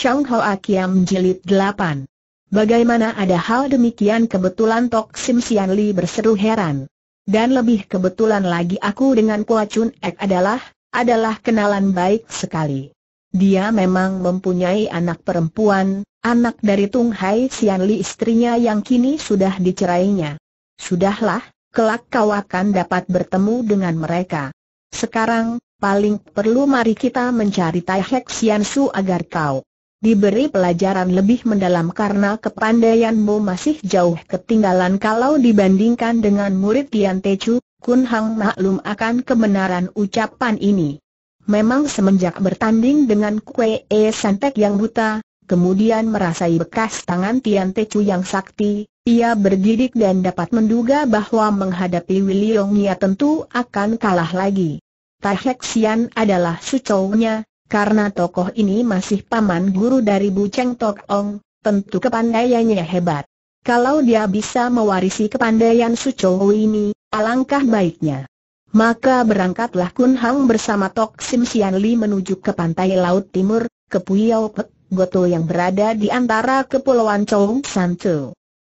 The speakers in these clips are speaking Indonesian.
Chang Ho Akiam Jilid 8 Bagaimana ada hal demikian kebetulan Tok Sim Sian Li berseru heran. Dan lebih kebetulan lagi aku dengan Kua Chun Ek adalah, adalah kenalan baik sekali. Dia memang mempunyai anak perempuan, anak dari Tung Hai Sian Li istrinya yang kini sudah dicerainya. Sudahlah, kelak kau akan dapat bertemu dengan mereka. Sekarang, paling perlu mari kita mencari Tai Hek Sian Su agar kau diberi pelajaran lebih mendalam karena kepandaianmu masih jauh ketinggalan kalau dibandingkan dengan murid Tian Chu, Kun Hang maklum akan kebenaran ucapan ini. Memang semenjak bertanding dengan Kue E Santek yang buta, kemudian merasai bekas tangan Tian Chu yang sakti, ia bergidik dan dapat menduga bahwa menghadapi ia tentu akan kalah lagi. Tai Hek Sian adalah sucownya, karena tokoh ini masih paman guru dari Bu Cheng Tok Ong, tentu kepandaiannya hebat. Kalau dia bisa mewarisi kepandaian Su Chow ini, alangkah baiknya. Maka berangkatlah Kun Hang bersama Tok Sim Sian Li menuju ke pantai laut timur, ke Puyau Pek, goto yang berada di antara kepulauan Chou San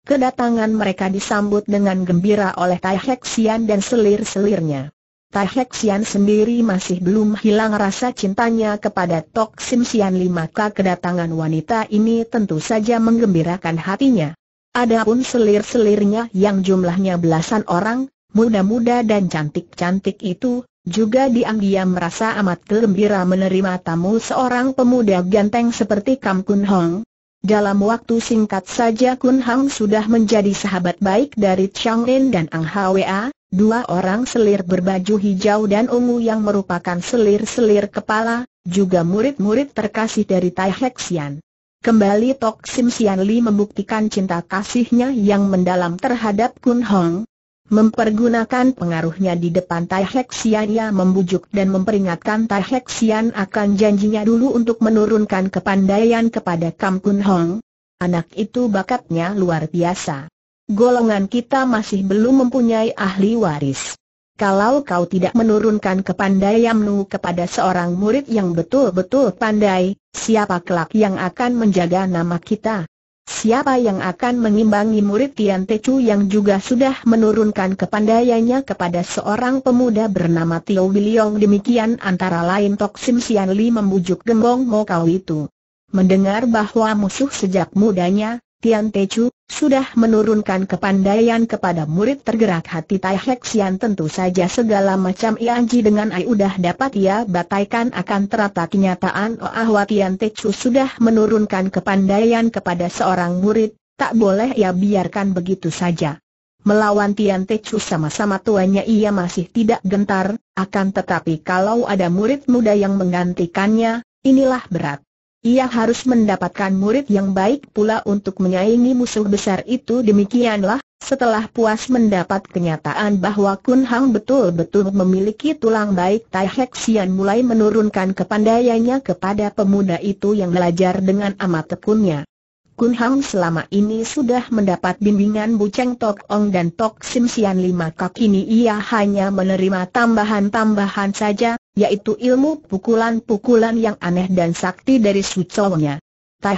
Kedatangan mereka disambut dengan gembira oleh Tai Hek Sian dan selir-selirnya. Tai Sian sendiri masih belum hilang rasa cintanya kepada Tok Sim Sian Li kedatangan wanita ini tentu saja menggembirakan hatinya. Adapun selir-selirnya yang jumlahnya belasan orang, muda-muda dan cantik-cantik itu, juga diam merasa amat gembira menerima tamu seorang pemuda ganteng seperti Kam Kun Hong. Dalam waktu singkat saja Kun Hong sudah menjadi sahabat baik dari Chang In dan Ang Hwa, dua orang selir berbaju hijau dan ungu yang merupakan selir-selir kepala, juga murid-murid terkasih dari Tai Sian. Kembali Tok Sim Sian Li membuktikan cinta kasihnya yang mendalam terhadap Kun Hong. Mempergunakan pengaruhnya di depan Tai Sian ia membujuk dan memperingatkan Tai Sian akan janjinya dulu untuk menurunkan kepandaian kepada Kam Kun Hong. Anak itu bakatnya luar biasa golongan kita masih belum mempunyai ahli waris. Kalau kau tidak menurunkan kepandaianmu kepada seorang murid yang betul-betul pandai, siapa kelak yang akan menjaga nama kita? Siapa yang akan mengimbangi murid Tian Techu yang juga sudah menurunkan kepandaiannya kepada seorang pemuda bernama Tio Wiliong demikian antara lain Tok Sim Sian Li membujuk gembong Mo Kau itu. Mendengar bahwa musuh sejak mudanya, Tian Techu, sudah menurunkan kepandaian kepada murid tergerak hati Tai Hek Sian tentu saja segala macam ianji dengan ai udah dapat ia bataikan akan terata kenyataan Oah oh, Watian Techu sudah menurunkan kepandaian kepada seorang murid, tak boleh ia biarkan begitu saja. Melawan Tian Techu sama-sama tuanya ia masih tidak gentar, akan tetapi kalau ada murid muda yang menggantikannya, inilah berat. Ia harus mendapatkan murid yang baik pula untuk menyaingi musuh besar itu demikianlah, setelah puas mendapat kenyataan bahwa Kun Hang betul-betul memiliki tulang baik Tai Hek Sian mulai menurunkan kepandaiannya kepada pemuda itu yang belajar dengan amat tekunnya. Kun Hang selama ini sudah mendapat bimbingan Bu Cheng Tok Ong dan Tok Sim Sian lima kak ini ia hanya menerima tambahan-tambahan saja, yaitu ilmu pukulan-pukulan yang aneh dan sakti dari suconya. Tai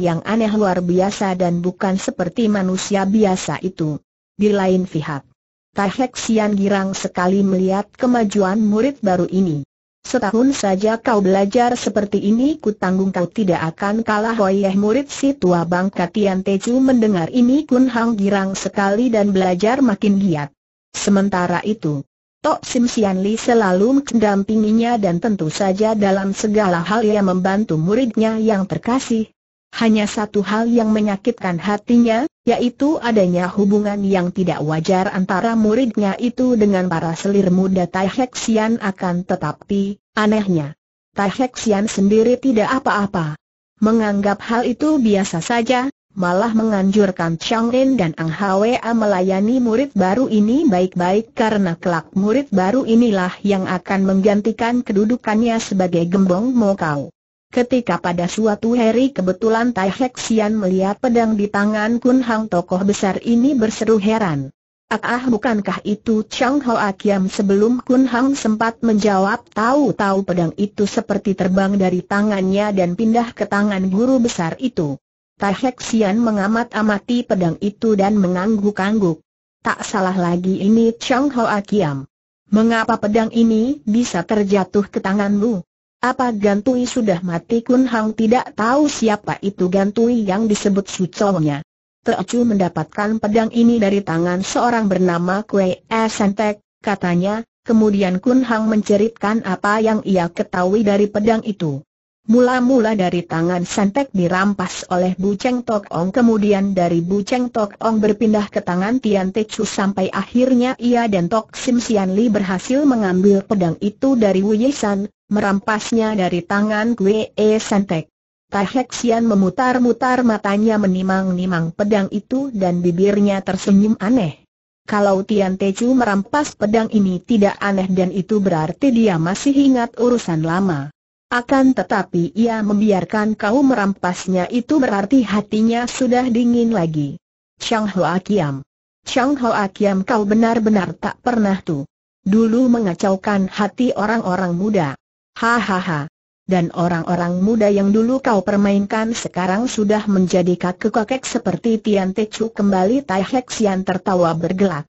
yang aneh luar biasa dan bukan seperti manusia biasa itu. Di lain pihak, Tai girang sekali melihat kemajuan murid baru ini. Setahun saja kau belajar seperti ini kutanggung kau tidak akan kalah oleh murid si tua bangka Tian Teju mendengar ini Kun Hang girang sekali dan belajar makin giat. Sementara itu, Tok Sim Sian Li selalu mendampinginya dan tentu saja dalam segala hal ia membantu muridnya yang terkasih. Hanya satu hal yang menyakitkan hatinya, yaitu adanya hubungan yang tidak wajar antara muridnya itu dengan para selir muda Tai Hek Sian akan tetapi, anehnya, Tai Hek Sian sendiri tidak apa-apa. Menganggap hal itu biasa saja, malah menganjurkan Chang Ren dan Ang Hwa melayani murid baru ini baik-baik karena kelak murid baru inilah yang akan menggantikan kedudukannya sebagai gembong Mokau. Ketika pada suatu hari kebetulan Tai Hek Sian melihat pedang di tangan Kun Hang tokoh besar ini berseru heran. Ah, ah bukankah itu Chang Ho Kiam sebelum Kun Hang sempat menjawab tahu-tahu pedang itu seperti terbang dari tangannya dan pindah ke tangan guru besar itu. Tahek Sian mengamat-amati pedang itu dan mengangguk-angguk. Tak salah lagi ini Chang Ho Kiam. Mengapa pedang ini bisa terjatuh ke tanganmu? Apa Gantui sudah mati Kun Hang tidak tahu siapa itu Gantui yang disebut suconya. Teocu mendapatkan pedang ini dari tangan seorang bernama Kue Esentek, katanya, kemudian Kun Hang menceritkan apa yang ia ketahui dari pedang itu. Mula-mula dari tangan Santek dirampas oleh Bu Cheng Tok Ong kemudian dari Bu Cheng Tok Ong berpindah ke tangan Tian Te Chu sampai akhirnya ia dan Tok Sim Sian Li berhasil mengambil pedang itu dari Wu San, merampasnya dari tangan Gwe E Santek. Tai Hek Sian memutar-mutar matanya menimang-nimang pedang itu dan bibirnya tersenyum aneh. Kalau Tian Te Chu merampas pedang ini tidak aneh dan itu berarti dia masih ingat urusan lama. Akan tetapi ia membiarkan kau merampasnya itu berarti hatinya sudah dingin lagi. Chang Hoa Kiam. Chang Hoa Kiam kau benar-benar tak pernah tu. Dulu mengacaukan hati orang-orang muda. Hahaha. Dan orang-orang muda yang dulu kau permainkan sekarang sudah menjadi kakek-kakek seperti Tian Te Chu kembali Tai Xian tertawa bergelak.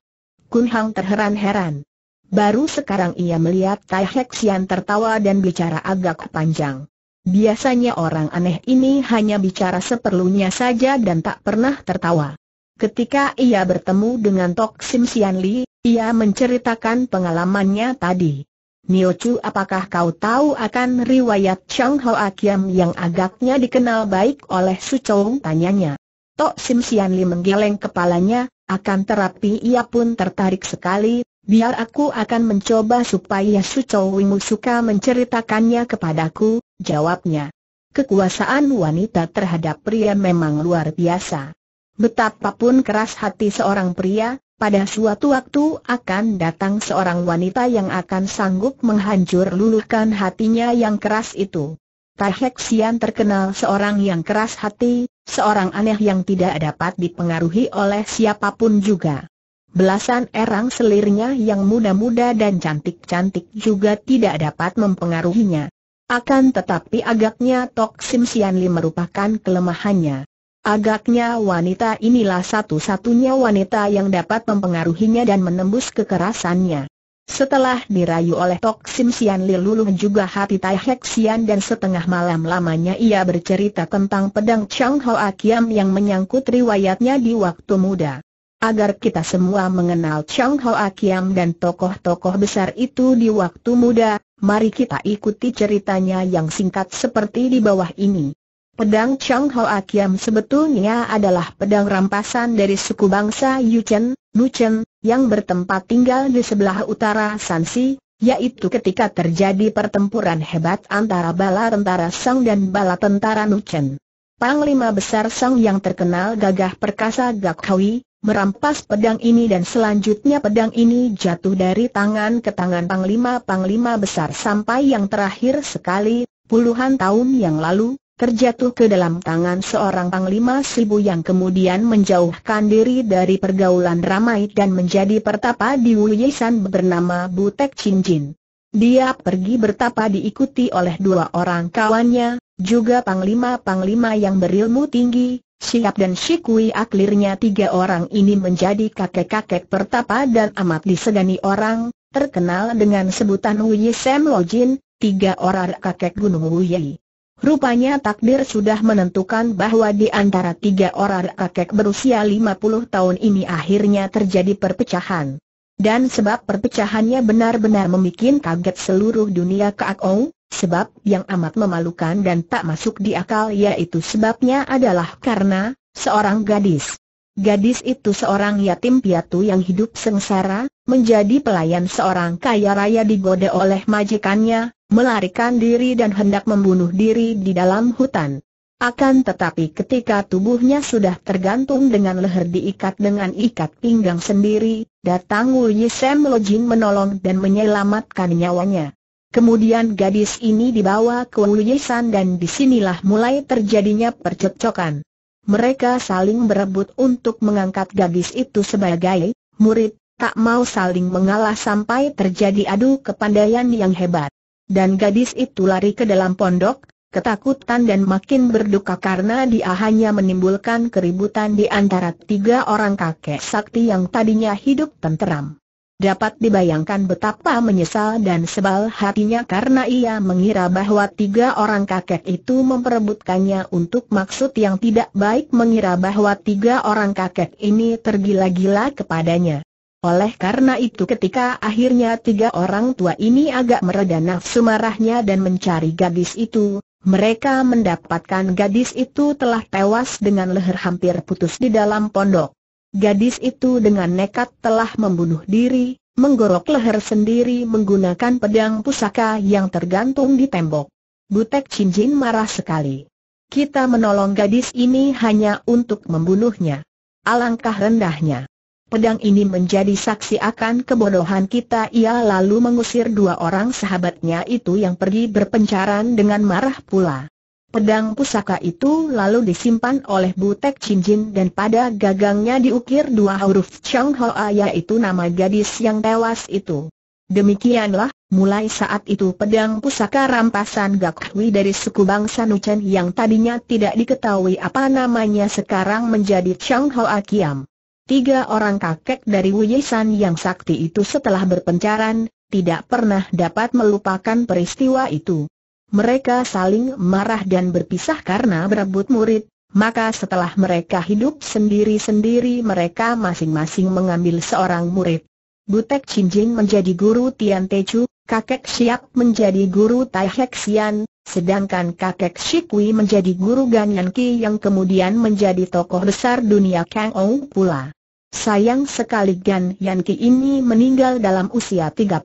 Kun Hang terheran-heran. Baru sekarang ia melihat Tai Hek tertawa dan bicara agak panjang. Biasanya orang aneh ini hanya bicara seperlunya saja dan tak pernah tertawa. Ketika ia bertemu dengan Tok Sim Sian Li, ia menceritakan pengalamannya tadi. Nio Chu apakah kau tahu akan riwayat Chang Hoa Kiam yang agaknya dikenal baik oleh Su Chong tanyanya. Tok Sim Sian Li menggeleng kepalanya, akan terapi ia pun tertarik sekali, biar aku akan mencoba supaya Su Chow suka menceritakannya kepadaku, jawabnya. Kekuasaan wanita terhadap pria memang luar biasa. Betapapun keras hati seorang pria, pada suatu waktu akan datang seorang wanita yang akan sanggup menghancur luluhkan hatinya yang keras itu. Tahek Sian terkenal seorang yang keras hati, seorang aneh yang tidak dapat dipengaruhi oleh siapapun juga. Belasan erang selirnya yang muda-muda dan cantik-cantik juga tidak dapat mempengaruhinya. Akan tetapi agaknya Tok Sim Sian Li merupakan kelemahannya. Agaknya wanita inilah satu-satunya wanita yang dapat mempengaruhinya dan menembus kekerasannya. Setelah dirayu oleh Tok Sim Sian Li luluh juga hati Tai Hek Sian dan setengah malam lamanya ia bercerita tentang pedang Chang Ho Akiam yang menyangkut riwayatnya di waktu muda agar kita semua mengenal Chang Hao Kiam dan tokoh-tokoh besar itu di waktu muda, mari kita ikuti ceritanya yang singkat seperti di bawah ini. Pedang Chang Hao Kiam sebetulnya adalah pedang rampasan dari suku bangsa Yu Yuchen, Nuchen, yang bertempat tinggal di sebelah utara Sansi, yaitu ketika terjadi pertempuran hebat antara bala tentara Sang dan bala tentara Nuchen. Panglima besar Sang yang terkenal gagah perkasa Gak Hui, merampas pedang ini dan selanjutnya pedang ini jatuh dari tangan ke tangan panglima-panglima besar sampai yang terakhir sekali, puluhan tahun yang lalu, terjatuh ke dalam tangan seorang panglima Sibu yang kemudian menjauhkan diri dari pergaulan ramai dan menjadi pertapa di Wuyesan bernama Butek Jin. Dia pergi bertapa diikuti oleh dua orang kawannya, juga panglima-panglima yang berilmu tinggi, Siap dan Shikui akhirnya tiga orang ini menjadi kakek-kakek pertapa dan amat disegani orang, terkenal dengan sebutan Wuyi Sam Lojin, tiga orang kakek Gunung Wuyi. Rupanya takdir sudah menentukan bahwa di antara tiga orang kakek berusia 50 tahun ini akhirnya terjadi perpecahan. Dan sebab perpecahannya benar-benar membuat kaget seluruh dunia keakau. Sebab yang amat memalukan dan tak masuk di akal yaitu sebabnya adalah karena seorang gadis. Gadis itu seorang yatim piatu yang hidup sengsara, menjadi pelayan seorang kaya raya digoda oleh majikannya, melarikan diri dan hendak membunuh diri di dalam hutan. Akan tetapi ketika tubuhnya sudah tergantung dengan leher diikat dengan ikat pinggang sendiri, datang Wu Yisem Lojin menolong dan menyelamatkan nyawanya. Kemudian gadis ini dibawa ke Wuyesan dan disinilah mulai terjadinya percekcokan. Mereka saling berebut untuk mengangkat gadis itu sebagai murid, tak mau saling mengalah sampai terjadi adu kepandaian yang hebat. Dan gadis itu lari ke dalam pondok, ketakutan dan makin berduka karena dia hanya menimbulkan keributan di antara tiga orang kakek sakti yang tadinya hidup tenteram. Dapat dibayangkan betapa menyesal dan sebal hatinya karena ia mengira bahwa tiga orang kakek itu memperebutkannya untuk maksud yang tidak baik mengira bahwa tiga orang kakek ini tergila-gila kepadanya. Oleh karena itu ketika akhirnya tiga orang tua ini agak mereda nafsu marahnya dan mencari gadis itu, mereka mendapatkan gadis itu telah tewas dengan leher hampir putus di dalam pondok. Gadis itu dengan nekat telah membunuh diri, menggorok leher sendiri menggunakan pedang pusaka yang tergantung di tembok. Butek Cincin marah sekali. Kita menolong gadis ini hanya untuk membunuhnya. Alangkah rendahnya. Pedang ini menjadi saksi akan kebodohan kita ia lalu mengusir dua orang sahabatnya itu yang pergi berpencaran dengan marah pula. Pedang pusaka itu lalu disimpan oleh Butek Cincin dan pada gagangnya diukir dua huruf Chang Hoa yaitu nama gadis yang tewas itu. Demikianlah, mulai saat itu pedang pusaka rampasan Gak Hui dari suku bangsa Nuchen yang tadinya tidak diketahui apa namanya sekarang menjadi Chang Hoa Kiam. Tiga orang kakek dari Wuyesan yang sakti itu setelah berpencaran, tidak pernah dapat melupakan peristiwa itu mereka saling marah dan berpisah karena berebut murid, maka setelah mereka hidup sendiri-sendiri mereka masing-masing mengambil seorang murid. Butek Chinjin menjadi guru Tian Techu, kakek Siap menjadi guru Tai Hek Sian, sedangkan kakek Shikui menjadi guru Gan Yan Ki yang kemudian menjadi tokoh besar dunia Kang Ou pula. Sayang sekali Gan Yan Ki ini meninggal dalam usia 30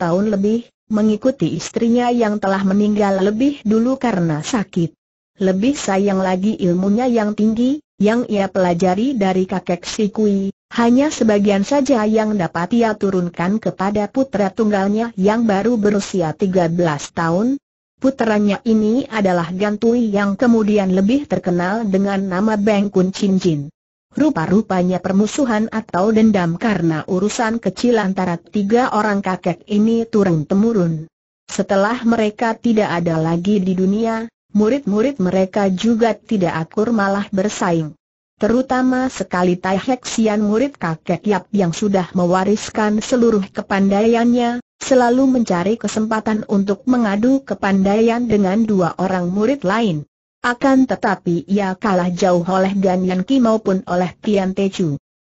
tahun lebih, mengikuti istrinya yang telah meninggal lebih dulu karena sakit. Lebih sayang lagi ilmunya yang tinggi, yang ia pelajari dari kakek Sikui, hanya sebagian saja yang dapat ia turunkan kepada putra tunggalnya yang baru berusia 13 tahun. Putranya ini adalah Gantui yang kemudian lebih terkenal dengan nama Beng Kun Chin Jin. Rupa-rupanya permusuhan atau dendam karena urusan kecil antara tiga orang kakek ini turun-temurun. Setelah mereka tidak ada lagi di dunia, murid-murid mereka juga tidak akur malah bersaing. Terutama sekali Tai Hek Sian murid kakek Yap yang sudah mewariskan seluruh kepandaiannya, selalu mencari kesempatan untuk mengadu kepandaian dengan dua orang murid lain. Akan tetapi ia kalah jauh oleh Gan Yan maupun oleh Tian Te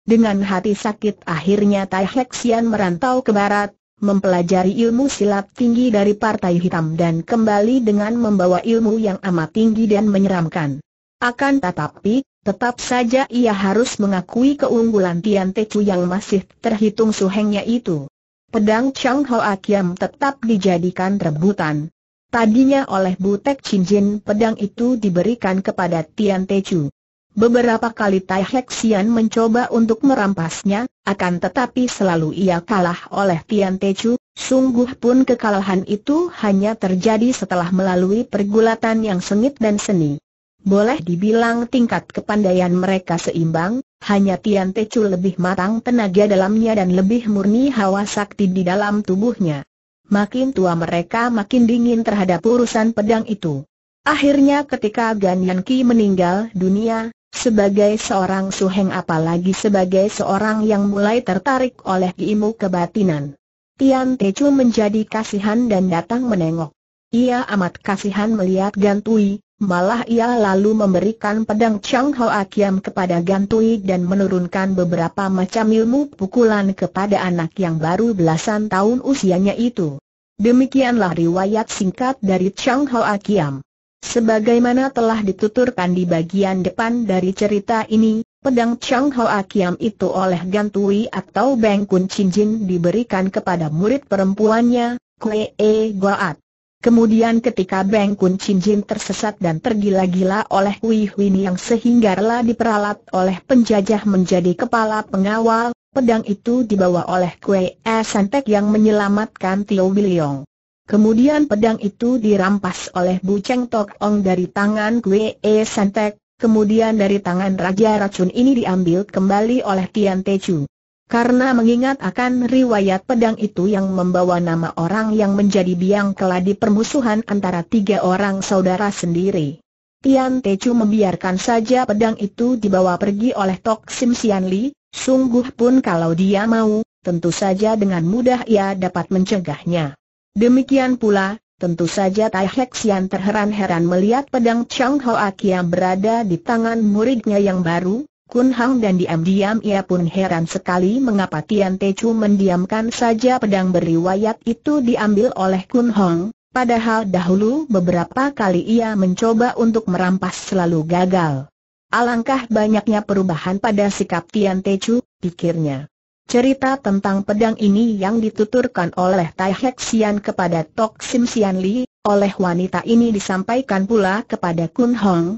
Dengan hati sakit akhirnya Tai Hek merantau ke barat, mempelajari ilmu silat tinggi dari Partai Hitam dan kembali dengan membawa ilmu yang amat tinggi dan menyeramkan. Akan tetapi, tetap saja ia harus mengakui keunggulan Tian Te yang masih terhitung suhengnya itu. Pedang Chang Hoa Kiam tetap dijadikan rebutan. Tadinya oleh Butek Cincin pedang itu diberikan kepada Tian Techu. Beberapa kali Tai Hek Xian mencoba untuk merampasnya, akan tetapi selalu ia kalah oleh Tian Techu, sungguh pun kekalahan itu hanya terjadi setelah melalui pergulatan yang sengit dan seni. Boleh dibilang tingkat kepandaian mereka seimbang, hanya Tian Techu lebih matang tenaga dalamnya dan lebih murni hawa sakti di dalam tubuhnya. Makin tua mereka makin dingin terhadap urusan pedang itu. Akhirnya ketika Gan Yan Ki meninggal dunia, sebagai seorang suheng apalagi sebagai seorang yang mulai tertarik oleh ilmu kebatinan. Tian Techu menjadi kasihan dan datang menengok. Ia amat kasihan melihat Gantui, Malah ia lalu memberikan pedang Chang Ho Akiam kepada Gantui dan menurunkan beberapa macam ilmu pukulan kepada anak yang baru belasan tahun usianya itu. Demikianlah riwayat singkat dari Chang Ho Akiam. Sebagaimana telah dituturkan di bagian depan dari cerita ini, pedang Chang Ho Akiam itu oleh Gantui atau Beng Kun Chin Jin diberikan kepada murid perempuannya, Kue E Goat. Kemudian ketika Beng Kun Chin Jin tersesat dan tergila-gila oleh Hui Huin yang sehingga rela diperalat oleh penjajah menjadi kepala pengawal, pedang itu dibawa oleh Kue E Santek yang menyelamatkan Tio Biliong. Kemudian pedang itu dirampas oleh Bu Cheng Tok Ong dari tangan Kue E Santek, kemudian dari tangan Raja Racun ini diambil kembali oleh Tian Te Chu. Karena mengingat akan riwayat pedang itu yang membawa nama orang yang menjadi biang keladi permusuhan antara tiga orang saudara sendiri. Tian Tecu membiarkan saja pedang itu dibawa pergi oleh Tok Sim Sian Li, sungguh pun kalau dia mau, tentu saja dengan mudah ia dapat mencegahnya. Demikian pula, tentu saja Tai Hek Sian terheran-heran melihat pedang Chang Hoa Kiam berada di tangan muridnya yang baru, Kun Hang dan diam-diam ia pun heran sekali mengapa Tian Te Chu mendiamkan saja pedang beriwayat itu diambil oleh Kun Hong, padahal dahulu beberapa kali ia mencoba untuk merampas selalu gagal. Alangkah banyaknya perubahan pada sikap Tian Te Chu, pikirnya. Cerita tentang pedang ini yang dituturkan oleh Tai Hek Sian kepada Tok Sim Sian Li, oleh wanita ini disampaikan pula kepada Kun Hong,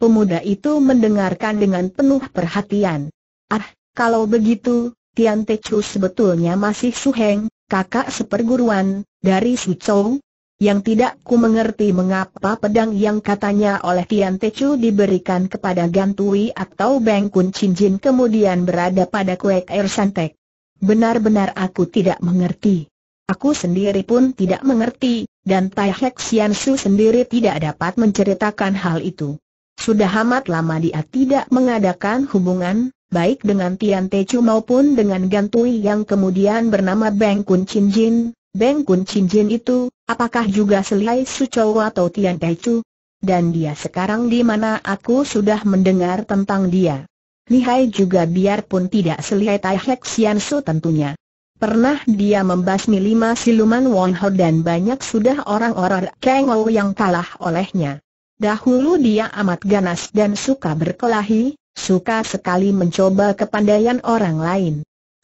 Pemuda itu mendengarkan dengan penuh perhatian. Ah, kalau begitu, Tian Te Chu sebetulnya masih suheng, kakak seperguruan, dari Su Chou. Yang tidak ku mengerti mengapa pedang yang katanya oleh Tian Te Chu diberikan kepada Gantui atau Beng Kun Chin Jin kemudian berada pada kuek air er santek. Benar-benar aku tidak mengerti. Aku sendiri pun tidak mengerti, dan Tai Hek Sian Su sendiri tidak dapat menceritakan hal itu. Sudah amat lama dia tidak mengadakan hubungan, baik dengan Tian Te Chu maupun dengan Gantui yang kemudian bernama Beng Kun Chin Jin. Beng Kun Chin Jin itu, apakah juga Selai Chou atau Tian Te Chu? Dan dia sekarang di mana aku sudah mendengar tentang dia. Lihai juga biarpun tidak selihai Tai Hek Sian Su tentunya. Pernah dia membasmi lima siluman Wong Ho dan banyak sudah orang-orang Kang yang kalah olehnya. Dahulu dia amat ganas dan suka berkelahi, suka sekali mencoba kepandaian orang lain.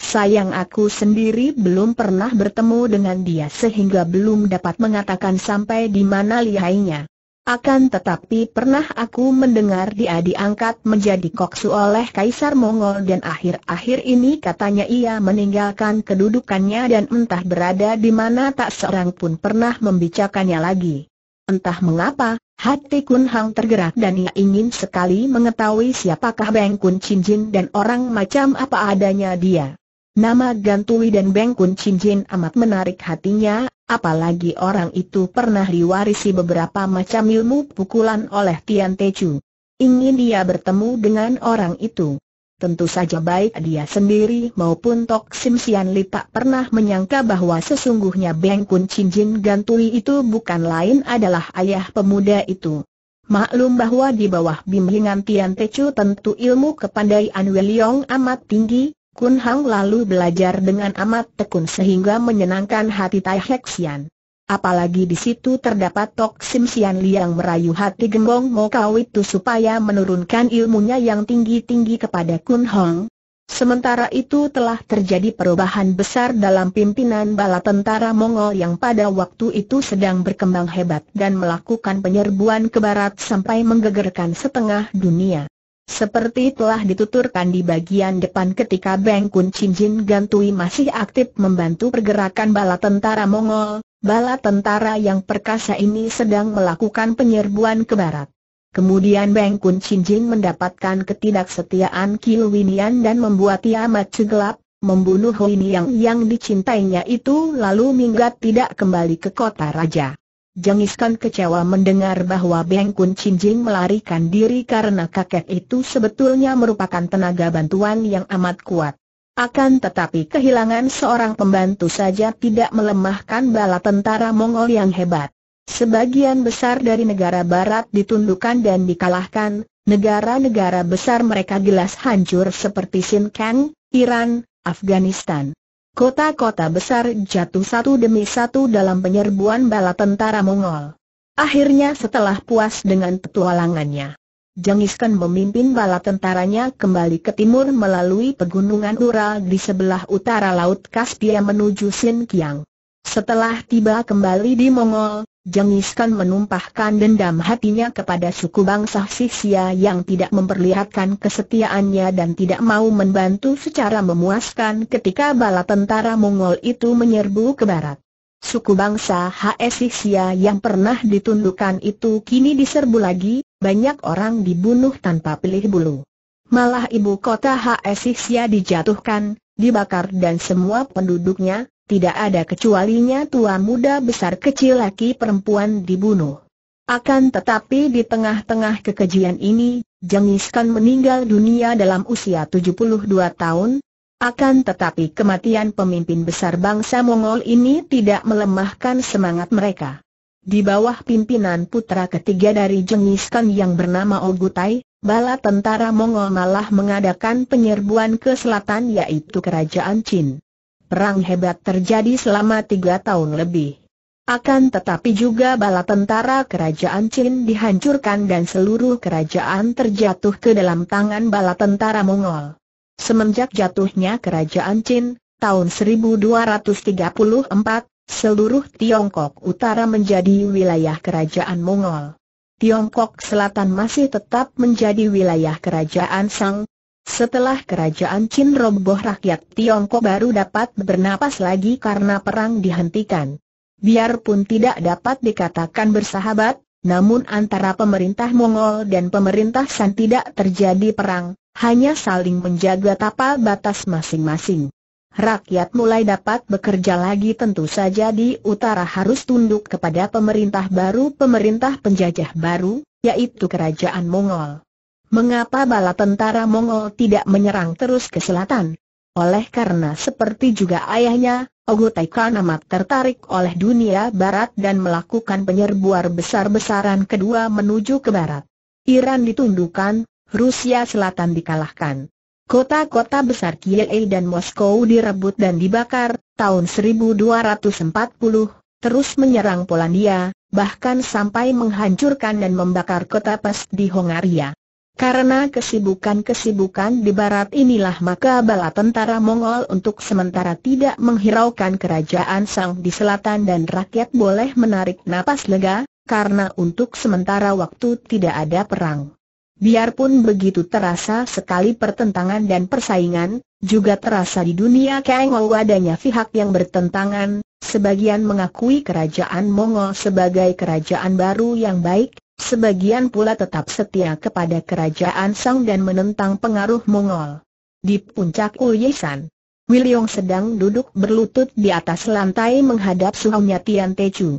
Sayang aku sendiri belum pernah bertemu dengan dia sehingga belum dapat mengatakan sampai di mana lihainya. Akan tetapi pernah aku mendengar dia diangkat menjadi koksu oleh Kaisar Mongol dan akhir-akhir ini katanya ia meninggalkan kedudukannya dan entah berada di mana tak seorang pun pernah membicarakannya lagi. Entah mengapa, hati Kun Hang tergerak dan ia ingin sekali mengetahui siapakah Beng Kun Chin Jin dan orang macam apa adanya dia. Nama Gantui dan Beng Kun Chin Jin amat menarik hatinya, apalagi orang itu pernah diwarisi beberapa macam ilmu pukulan oleh Tian Te Chu. Ingin dia bertemu dengan orang itu. Tentu saja baik dia sendiri maupun Tok Sim Sian Li tak pernah menyangka bahwa sesungguhnya Beng Kun Chin Jin Gantui itu bukan lain adalah ayah pemuda itu. Maklum bahwa di bawah bimbingan Tian Chu tentu ilmu kepandaian Weliong amat tinggi, Kun Hang lalu belajar dengan amat tekun sehingga menyenangkan hati Tai Hexian. Apalagi di situ terdapat Tok Sim Sian Liang merayu hati gembong Mo Kau itu supaya menurunkan ilmunya yang tinggi-tinggi kepada Kun Hong. Sementara itu telah terjadi perubahan besar dalam pimpinan bala tentara Mongol yang pada waktu itu sedang berkembang hebat dan melakukan penyerbuan ke barat sampai menggegerkan setengah dunia. Seperti telah dituturkan di bagian depan ketika Beng Kun Chin Jin Gantui masih aktif membantu pergerakan bala tentara Mongol, bala tentara yang perkasa ini sedang melakukan penyerbuan ke barat. Kemudian Beng Kun Chin Jin mendapatkan ketidaksetiaan Kil Winian dan membuat ia mati gelap, membunuh Huiniang yang dicintainya itu lalu minggat tidak kembali ke kota raja. Jangiskan kecewa mendengar bahwa Beng Kun Chin Jing melarikan diri karena kakek itu sebetulnya merupakan tenaga bantuan yang amat kuat. Akan tetapi kehilangan seorang pembantu saja tidak melemahkan bala tentara Mongol yang hebat. Sebagian besar dari negara barat ditundukkan dan dikalahkan, negara-negara besar mereka jelas hancur seperti Sin Kang, Iran, Afghanistan. Kota-kota besar jatuh satu demi satu dalam penyerbuan bala tentara Mongol. Akhirnya setelah puas dengan petualangannya, Jengiskan memimpin bala tentaranya kembali ke timur melalui pegunungan Ural di sebelah utara Laut Kaspia menuju Sinkiang. Setelah tiba kembali di Mongol, Khan menumpahkan dendam hatinya kepada suku bangsa Sisia yang tidak memperlihatkan kesetiaannya dan tidak mau membantu secara memuaskan ketika bala tentara Mongol itu menyerbu ke barat. Suku bangsa HS Sisia yang pernah ditundukkan itu kini diserbu lagi, banyak orang dibunuh tanpa pilih bulu. Malah ibu kota HS Sisia dijatuhkan, dibakar dan semua penduduknya, tidak ada kecualinya tua muda besar kecil laki perempuan dibunuh. Akan tetapi di tengah-tengah kekejian ini, Jengiskan meninggal dunia dalam usia 72 tahun. Akan tetapi kematian pemimpin besar bangsa Mongol ini tidak melemahkan semangat mereka. Di bawah pimpinan putra ketiga dari Jengiskan yang bernama Ogutai, bala tentara Mongol malah mengadakan penyerbuan ke selatan yaitu Kerajaan Qin. Perang hebat terjadi selama tiga tahun lebih. Akan tetapi juga bala tentara kerajaan Qin dihancurkan dan seluruh kerajaan terjatuh ke dalam tangan bala tentara Mongol. Semenjak jatuhnya kerajaan Qin, tahun 1234, seluruh Tiongkok Utara menjadi wilayah kerajaan Mongol. Tiongkok Selatan masih tetap menjadi wilayah kerajaan Sang, setelah kerajaan chin roboh rakyat Tiongkok baru dapat bernapas lagi karena perang dihentikan. Biarpun tidak dapat dikatakan bersahabat, namun antara pemerintah Mongol dan pemerintah San tidak terjadi perang, hanya saling menjaga tapal batas masing-masing. Rakyat mulai dapat bekerja lagi tentu saja di utara harus tunduk kepada pemerintah baru pemerintah penjajah baru, yaitu kerajaan Mongol. Mengapa bala tentara Mongol tidak menyerang terus ke selatan? Oleh karena seperti juga ayahnya, Ogutai Khan amat tertarik oleh dunia barat dan melakukan penyerbuar besar-besaran kedua menuju ke barat. Iran ditundukkan, Rusia Selatan dikalahkan. Kota-kota besar Kiev dan Moskow direbut dan dibakar, tahun 1240, terus menyerang Polandia, bahkan sampai menghancurkan dan membakar kota Pest di Hongaria. Karena kesibukan-kesibukan di barat inilah maka bala tentara Mongol untuk sementara tidak menghiraukan kerajaan Sang di selatan dan rakyat boleh menarik napas lega, karena untuk sementara waktu tidak ada perang. Biarpun begitu terasa sekali pertentangan dan persaingan, juga terasa di dunia Kengol adanya pihak yang bertentangan, sebagian mengakui kerajaan Mongol sebagai kerajaan baru yang baik, Sebagian pula tetap setia kepada kerajaan Sang dan menentang pengaruh Mongol. Di puncak Uyesan, Wiliong sedang duduk berlutut di atas lantai menghadap suhunya Tian Techu.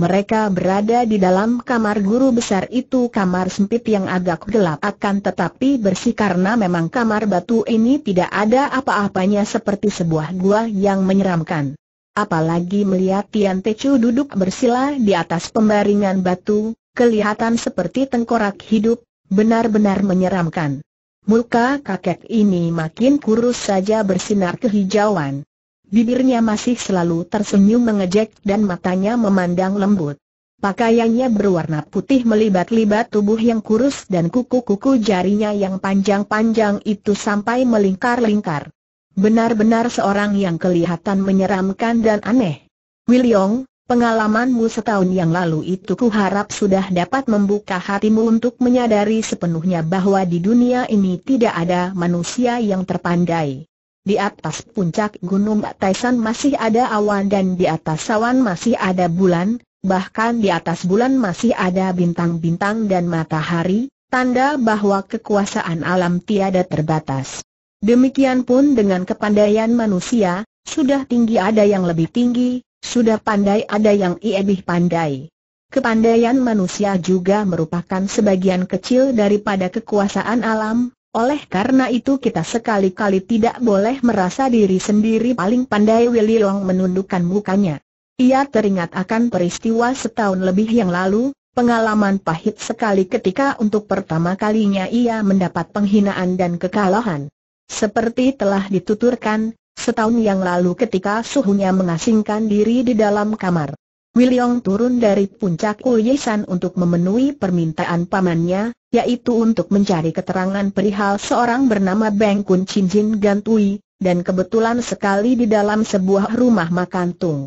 Mereka berada di dalam kamar guru besar itu kamar sempit yang agak gelap akan tetapi bersih karena memang kamar batu ini tidak ada apa-apanya seperti sebuah gua yang menyeramkan. Apalagi melihat Tian Techu duduk bersila di atas pembaringan batu, kelihatan seperti tengkorak hidup, benar-benar menyeramkan. Muka kakek ini makin kurus saja bersinar kehijauan. Bibirnya masih selalu tersenyum mengejek dan matanya memandang lembut. Pakaiannya berwarna putih melibat-libat tubuh yang kurus dan kuku-kuku jarinya yang panjang-panjang itu sampai melingkar-lingkar. Benar-benar seorang yang kelihatan menyeramkan dan aneh. Wiliong, Pengalamanmu setahun yang lalu itu ku harap sudah dapat membuka hatimu untuk menyadari sepenuhnya bahwa di dunia ini tidak ada manusia yang terpandai. Di atas puncak gunung Taisan masih ada awan dan di atas awan masih ada bulan, bahkan di atas bulan masih ada bintang-bintang dan matahari, tanda bahwa kekuasaan alam tiada terbatas. Demikian pun dengan kepandaian manusia, sudah tinggi ada yang lebih tinggi, sudah pandai ada yang lebih pandai. Kepandaian manusia juga merupakan sebagian kecil daripada kekuasaan alam, oleh karena itu kita sekali-kali tidak boleh merasa diri sendiri paling pandai Willy Long menundukkan mukanya. Ia teringat akan peristiwa setahun lebih yang lalu, pengalaman pahit sekali ketika untuk pertama kalinya ia mendapat penghinaan dan kekalahan. Seperti telah dituturkan, setahun yang lalu ketika suhunya mengasingkan diri di dalam kamar. William turun dari puncak Uyesan untuk memenuhi permintaan pamannya, yaitu untuk mencari keterangan perihal seorang bernama Beng Kun Chin Jin Gantui, dan kebetulan sekali di dalam sebuah rumah makan tung.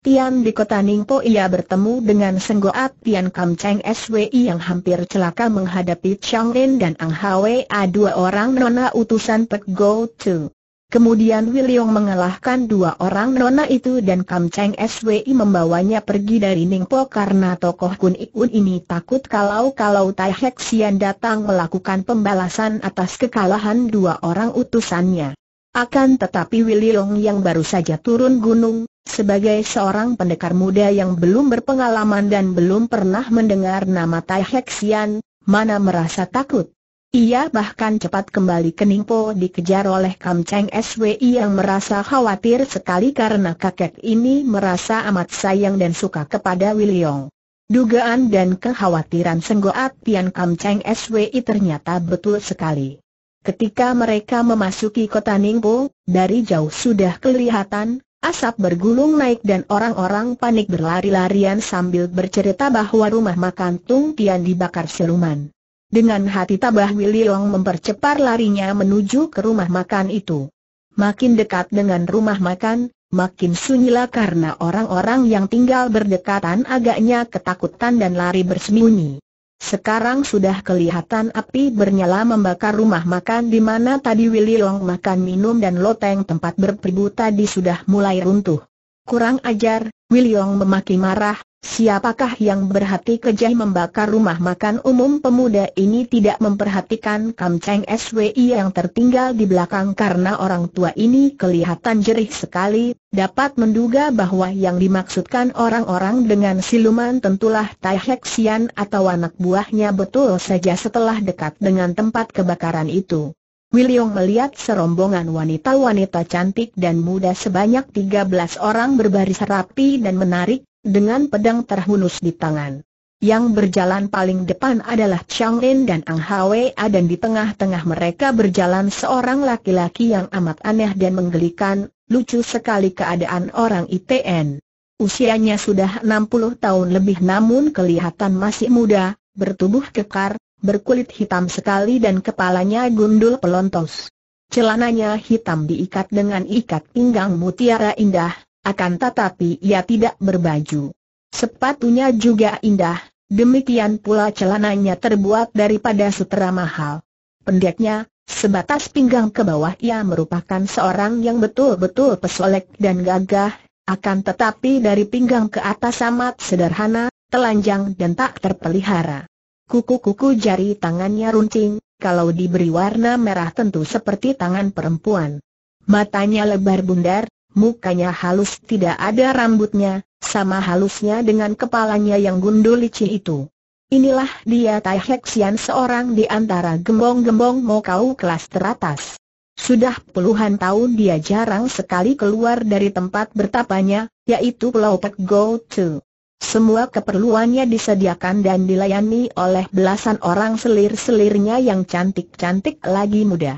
Tian di kota Ningpo ia bertemu dengan Senggoat Tian Kam Cheng SWI yang hampir celaka menghadapi Chang Lin dan Ang Hwa dua orang nona utusan Pek Go Tung. Kemudian Wiliong mengalahkan dua orang nona itu dan Kam Cheng SWI membawanya pergi dari Ningpo karena tokoh Kun Ikun ini takut kalau-kalau Tai Hek Sian datang melakukan pembalasan atas kekalahan dua orang utusannya. Akan tetapi Wiliong yang baru saja turun gunung, sebagai seorang pendekar muda yang belum berpengalaman dan belum pernah mendengar nama Tai Hek Sian, mana merasa takut. Ia bahkan cepat kembali ke Ningpo dikejar oleh Kam Cheng SWI yang merasa khawatir sekali karena kakek ini merasa amat sayang dan suka kepada Wiliong. Dugaan dan kekhawatiran Senggoat Tian Kam Cheng SWI ternyata betul sekali. Ketika mereka memasuki kota Ningpo, dari jauh sudah kelihatan, asap bergulung naik dan orang-orang panik berlari-larian sambil bercerita bahwa rumah makan Tung Tian dibakar siluman. Dengan hati tabah Wiliong mempercepat larinya menuju ke rumah makan itu. Makin dekat dengan rumah makan, makin sunyilah karena orang-orang yang tinggal berdekatan agaknya ketakutan dan lari bersembunyi. Sekarang sudah kelihatan api bernyala membakar rumah makan di mana tadi Wiliong makan minum dan loteng tempat berpribu tadi sudah mulai runtuh. Kurang ajar, Wiliong memaki marah, Siapakah yang berhati kejai membakar rumah makan umum pemuda ini tidak memperhatikan Kam Cheng SWI yang tertinggal di belakang karena orang tua ini kelihatan jerih sekali, dapat menduga bahwa yang dimaksudkan orang-orang dengan siluman tentulah Tai Hek Sian atau anak buahnya betul saja setelah dekat dengan tempat kebakaran itu. William melihat serombongan wanita-wanita cantik dan muda sebanyak 13 orang berbaris rapi dan menarik dengan pedang terhunus di tangan. Yang berjalan paling depan adalah Chang In dan Ang A, dan di tengah-tengah mereka berjalan seorang laki-laki yang amat aneh dan menggelikan, lucu sekali keadaan orang ITN. Usianya sudah 60 tahun lebih namun kelihatan masih muda, bertubuh kekar, berkulit hitam sekali dan kepalanya gundul pelontos. Celananya hitam diikat dengan ikat pinggang mutiara indah, akan tetapi ia tidak berbaju. Sepatunya juga indah, demikian pula celananya terbuat daripada sutera mahal. Pendeknya, sebatas pinggang ke bawah ia merupakan seorang yang betul-betul pesolek dan gagah, akan tetapi dari pinggang ke atas amat sederhana, telanjang dan tak terpelihara. Kuku-kuku jari tangannya runcing, kalau diberi warna merah tentu seperti tangan perempuan. Matanya lebar bundar, mukanya halus tidak ada rambutnya, sama halusnya dengan kepalanya yang gundul licin itu. Inilah dia Tai Hek seorang di antara gembong-gembong Mokau kelas teratas. Sudah puluhan tahun dia jarang sekali keluar dari tempat bertapanya, yaitu Pulau Pek Go To. Semua keperluannya disediakan dan dilayani oleh belasan orang selir-selirnya yang cantik-cantik lagi muda.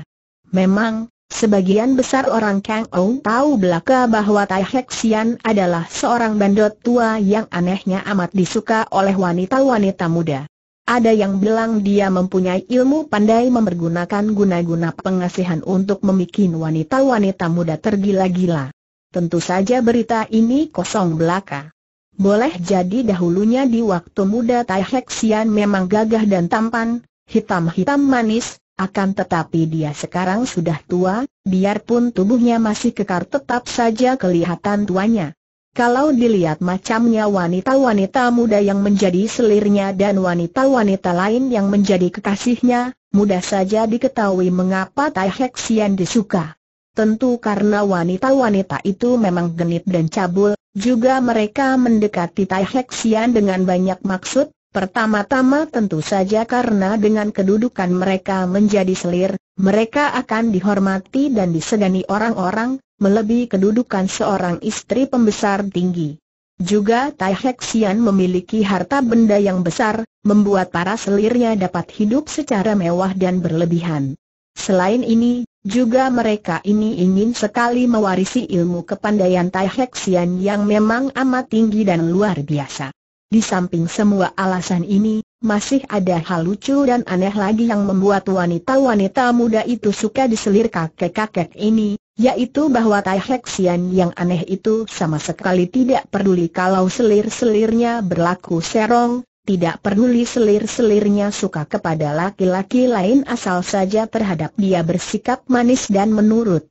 Memang, Sebagian besar orang Kang Ong tahu belaka bahwa Tai Hek Sian adalah seorang bandot tua yang anehnya amat disuka oleh wanita-wanita muda. Ada yang bilang dia mempunyai ilmu pandai mempergunakan guna-guna pengasihan untuk memikin wanita-wanita muda tergila-gila. Tentu saja berita ini kosong belaka. Boleh jadi dahulunya di waktu muda Tai Hek Sian memang gagah dan tampan, hitam-hitam manis, akan tetapi dia sekarang sudah tua, biarpun tubuhnya masih kekar tetap saja kelihatan tuanya. Kalau dilihat macamnya wanita-wanita muda yang menjadi selirnya dan wanita-wanita lain yang menjadi kekasihnya, mudah saja diketahui mengapa Tai Hek disuka. Tentu karena wanita-wanita itu memang genit dan cabul, juga mereka mendekati Tai Hek dengan banyak maksud, Pertama-tama tentu saja karena dengan kedudukan mereka menjadi selir, mereka akan dihormati dan disegani orang-orang, melebihi kedudukan seorang istri pembesar tinggi. Juga Tai Hek memiliki harta benda yang besar, membuat para selirnya dapat hidup secara mewah dan berlebihan. Selain ini, juga mereka ini ingin sekali mewarisi ilmu kepandaian Tai Hek yang memang amat tinggi dan luar biasa. Di samping semua alasan ini, masih ada hal lucu dan aneh lagi yang membuat wanita-wanita muda itu suka diselir kakek-kakek ini, yaitu bahwa Tai Hek yang aneh itu sama sekali tidak peduli kalau selir-selirnya berlaku serong, tidak peduli selir-selirnya suka kepada laki-laki lain asal saja terhadap dia bersikap manis dan menurut.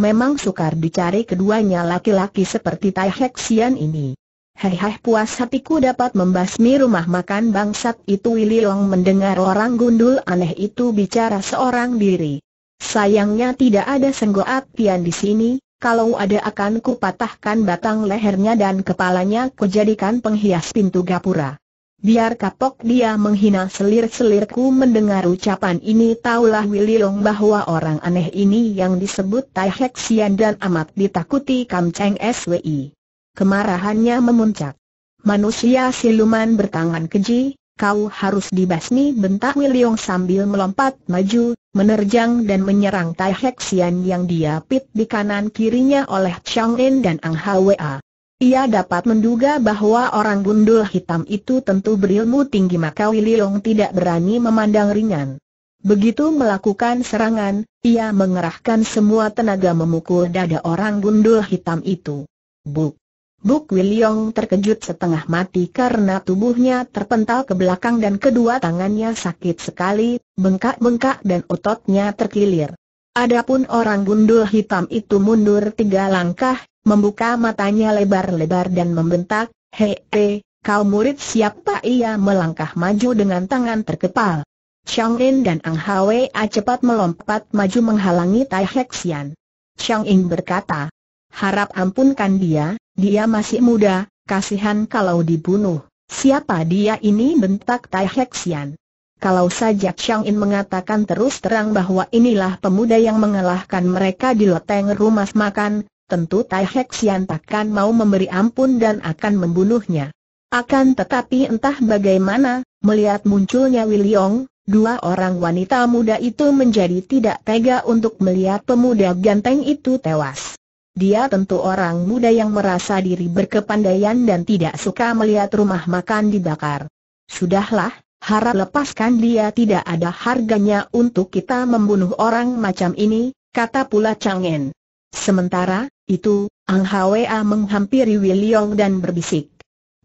Memang sukar dicari keduanya laki-laki seperti Tai Hek ini. Hei hei puas hatiku dapat membasmi rumah makan bangsat itu Wililong mendengar orang gundul aneh itu bicara seorang diri. Sayangnya tidak ada senggoat pian di sini, kalau ada akan kupatahkan batang lehernya dan kepalanya kujadikan penghias pintu gapura. Biar kapok dia menghina selir-selirku mendengar ucapan ini taulah Wililong bahwa orang aneh ini yang disebut Tai Sian dan amat ditakuti Kam Cheng SWI. Kemarahannya memuncak. Manusia siluman bertangan keji, kau harus dibasmi bentak Wiliong sambil melompat maju, menerjang dan menyerang Tai Heksian yang diapit di kanan kirinya oleh Chang En dan Ang Hwa. Ia dapat menduga bahwa orang gundul hitam itu tentu berilmu tinggi maka Wiliong tidak berani memandang ringan. Begitu melakukan serangan, ia mengerahkan semua tenaga memukul dada orang gundul hitam itu. Buk! Buk Wiliong terkejut setengah mati karena tubuhnya terpental ke belakang dan kedua tangannya sakit sekali, bengkak-bengkak dan ototnya terkilir. Adapun orang gundul hitam itu mundur tiga langkah, membuka matanya lebar-lebar dan membentak, Hei, he, eh, kau murid siapa? Ia melangkah maju dengan tangan terkepal. Chang In dan Ang Hwa cepat melompat maju menghalangi Tai Hexian. Chang In berkata, Harap ampunkan dia, dia masih muda, kasihan kalau dibunuh. Siapa dia ini bentak Tai Hexian. Kalau saja Chang In mengatakan terus terang bahwa inilah pemuda yang mengalahkan mereka di loteng rumah makan, tentu Tai Hexian takkan mau memberi ampun dan akan membunuhnya. Akan tetapi entah bagaimana, melihat munculnya Wiliong, dua orang wanita muda itu menjadi tidak tega untuk melihat pemuda ganteng itu tewas. Dia tentu orang muda yang merasa diri berkepandaian dan tidak suka melihat rumah makan dibakar. Sudahlah, harap lepaskan dia tidak ada harganya untuk kita membunuh orang macam ini, kata pula Chang'en. Sementara, itu, Ang Hwa menghampiri Wiliong dan berbisik.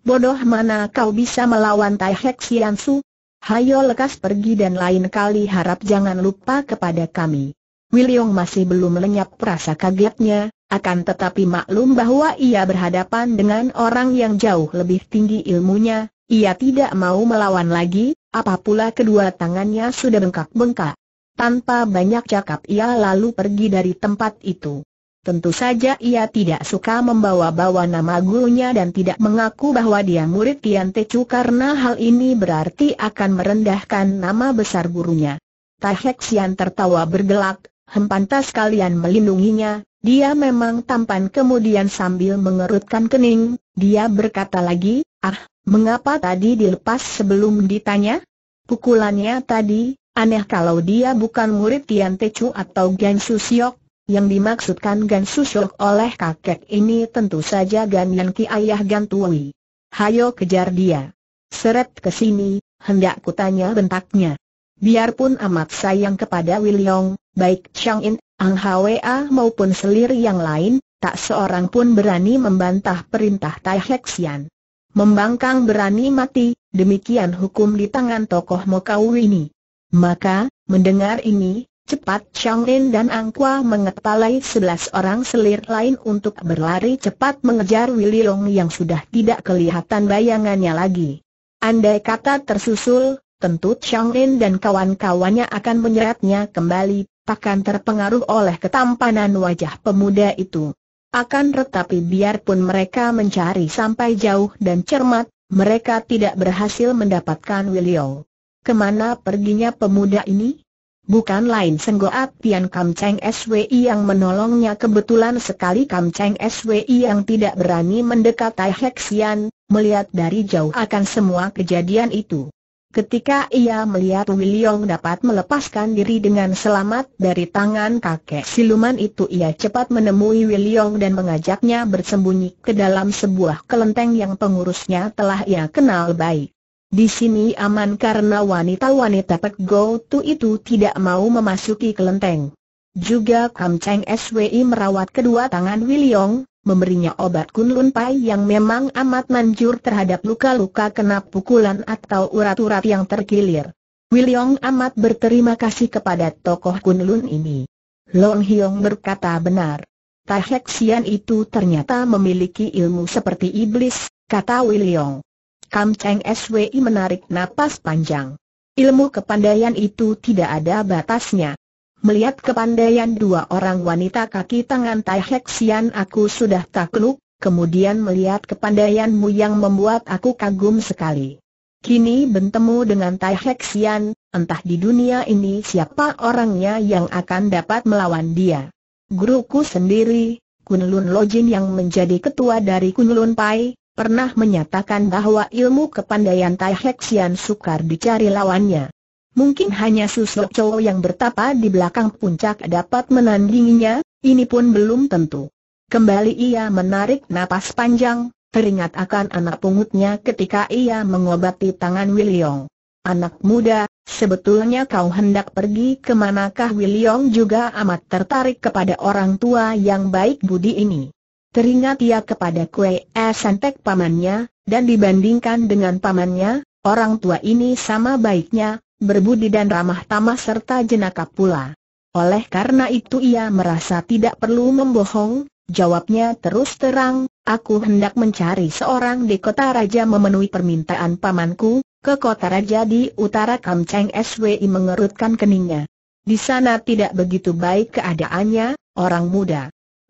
Bodoh mana kau bisa melawan Tai Hek Su? Hayo lekas pergi dan lain kali harap jangan lupa kepada kami. Wiliong masih belum lenyap rasa kagetnya, akan tetapi maklum bahwa ia berhadapan dengan orang yang jauh lebih tinggi ilmunya, ia tidak mau melawan lagi, apapula kedua tangannya sudah bengkak-bengkak. Tanpa banyak cakap ia lalu pergi dari tempat itu. Tentu saja ia tidak suka membawa-bawa nama gurunya dan tidak mengaku bahwa dia murid Tian Tecu karena hal ini berarti akan merendahkan nama besar gurunya. Tahek Sian tertawa bergelak, hempantas kalian melindunginya, dia memang tampan kemudian sambil mengerutkan kening, dia berkata lagi, ah, mengapa tadi dilepas sebelum ditanya? Pukulannya tadi, aneh kalau dia bukan murid Tian Te Chu atau Gan Siok. yang dimaksudkan Gan Siok oleh kakek ini tentu saja Gan Yan Ki ayah Gan Tui. Hayo kejar dia. Seret ke sini, hendak kutanya bentaknya. Biarpun amat sayang kepada Wiliong, baik Chang In, Ang Hwa maupun selir yang lain, tak seorang pun berani membantah perintah Tai Hexian. Membangkang berani mati, demikian hukum di tangan tokoh Mokau ini. Maka, mendengar ini, Cepat Chang In dan Ang Kwa mengetalai sebelas orang selir lain untuk berlari cepat mengejar Willy Long yang sudah tidak kelihatan bayangannya lagi. Andai kata tersusul, tentu Chang Lin dan kawan-kawannya akan menyeretnya kembali, takkan terpengaruh oleh ketampanan wajah pemuda itu. Akan tetapi biarpun mereka mencari sampai jauh dan cermat, mereka tidak berhasil mendapatkan William. Kemana perginya pemuda ini? Bukan lain Senggoat Tian Kam Cheng SWI yang menolongnya kebetulan sekali Kam Cheng SWI yang tidak berani mendekat Tai Hexian, melihat dari jauh akan semua kejadian itu. Ketika ia melihat Wiliong dapat melepaskan diri dengan selamat dari tangan kakek siluman itu ia cepat menemui Wiliong dan mengajaknya bersembunyi ke dalam sebuah kelenteng yang pengurusnya telah ia kenal baik. Di sini aman karena wanita-wanita Pek Go Tu itu tidak mau memasuki kelenteng. Juga Kam Cheng Swi merawat kedua tangan Wiliong, memberinya obat kunlun pai yang memang amat manjur terhadap luka-luka kena pukulan atau urat-urat yang terkilir. Wiliong amat berterima kasih kepada tokoh kunlun ini. Long Hiong berkata benar. Tahek Xian itu ternyata memiliki ilmu seperti iblis, kata Wiliong. Kam Cheng Swi menarik napas panjang. Ilmu kepandaian itu tidak ada batasnya. Melihat kepandaian dua orang wanita kaki tangan Tai Hek Sian aku sudah takluk, kemudian melihat kepandaianmu yang membuat aku kagum sekali. Kini bertemu dengan Tai Hek Sian, entah di dunia ini siapa orangnya yang akan dapat melawan dia. Guruku sendiri, Kunlun Lojin yang menjadi ketua dari Kunlun Pai, pernah menyatakan bahwa ilmu kepandaian Tai Hek Sian sukar dicari lawannya. Mungkin hanya susuk cowok yang bertapa di belakang puncak dapat menandinginya, ini pun belum tentu. Kembali ia menarik napas panjang, teringat akan anak pungutnya ketika ia mengobati tangan Wiliong. Anak muda, sebetulnya kau hendak pergi ke manakah Wiliong juga amat tertarik kepada orang tua yang baik budi ini. Teringat ia kepada kue es santek pamannya, dan dibandingkan dengan pamannya, orang tua ini sama baiknya, berbudi dan ramah tamah serta jenaka pula. Oleh karena itu ia merasa tidak perlu membohong, jawabnya terus terang, aku hendak mencari seorang di kota raja memenuhi permintaan pamanku, ke kota raja di utara Kamceng SWI mengerutkan keningnya. Di sana tidak begitu baik keadaannya, orang muda.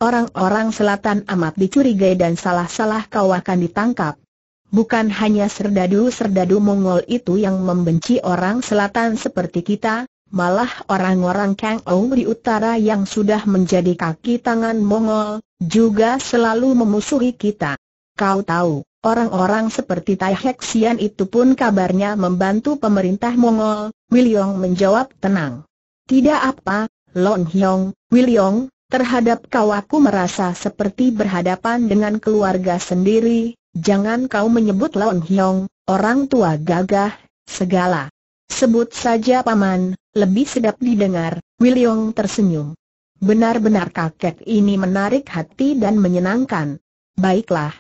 Orang-orang selatan amat dicurigai dan salah-salah kau akan ditangkap. Bukan hanya serdadu-serdadu Mongol itu yang membenci orang selatan seperti kita, malah orang-orang Kang Ong di utara yang sudah menjadi kaki tangan Mongol, juga selalu memusuhi kita. Kau tahu, orang-orang seperti Tai Hek Sian itu pun kabarnya membantu pemerintah Mongol, Wiliong menjawab tenang. Tidak apa, Lon Hyong, Wiliong, terhadap kau aku merasa seperti berhadapan dengan keluarga sendiri, Jangan kau menyebut Lon Hyong, orang tua gagah, segala. Sebut saja paman, lebih sedap didengar, Wiliong tersenyum. Benar-benar kakek ini menarik hati dan menyenangkan. Baiklah.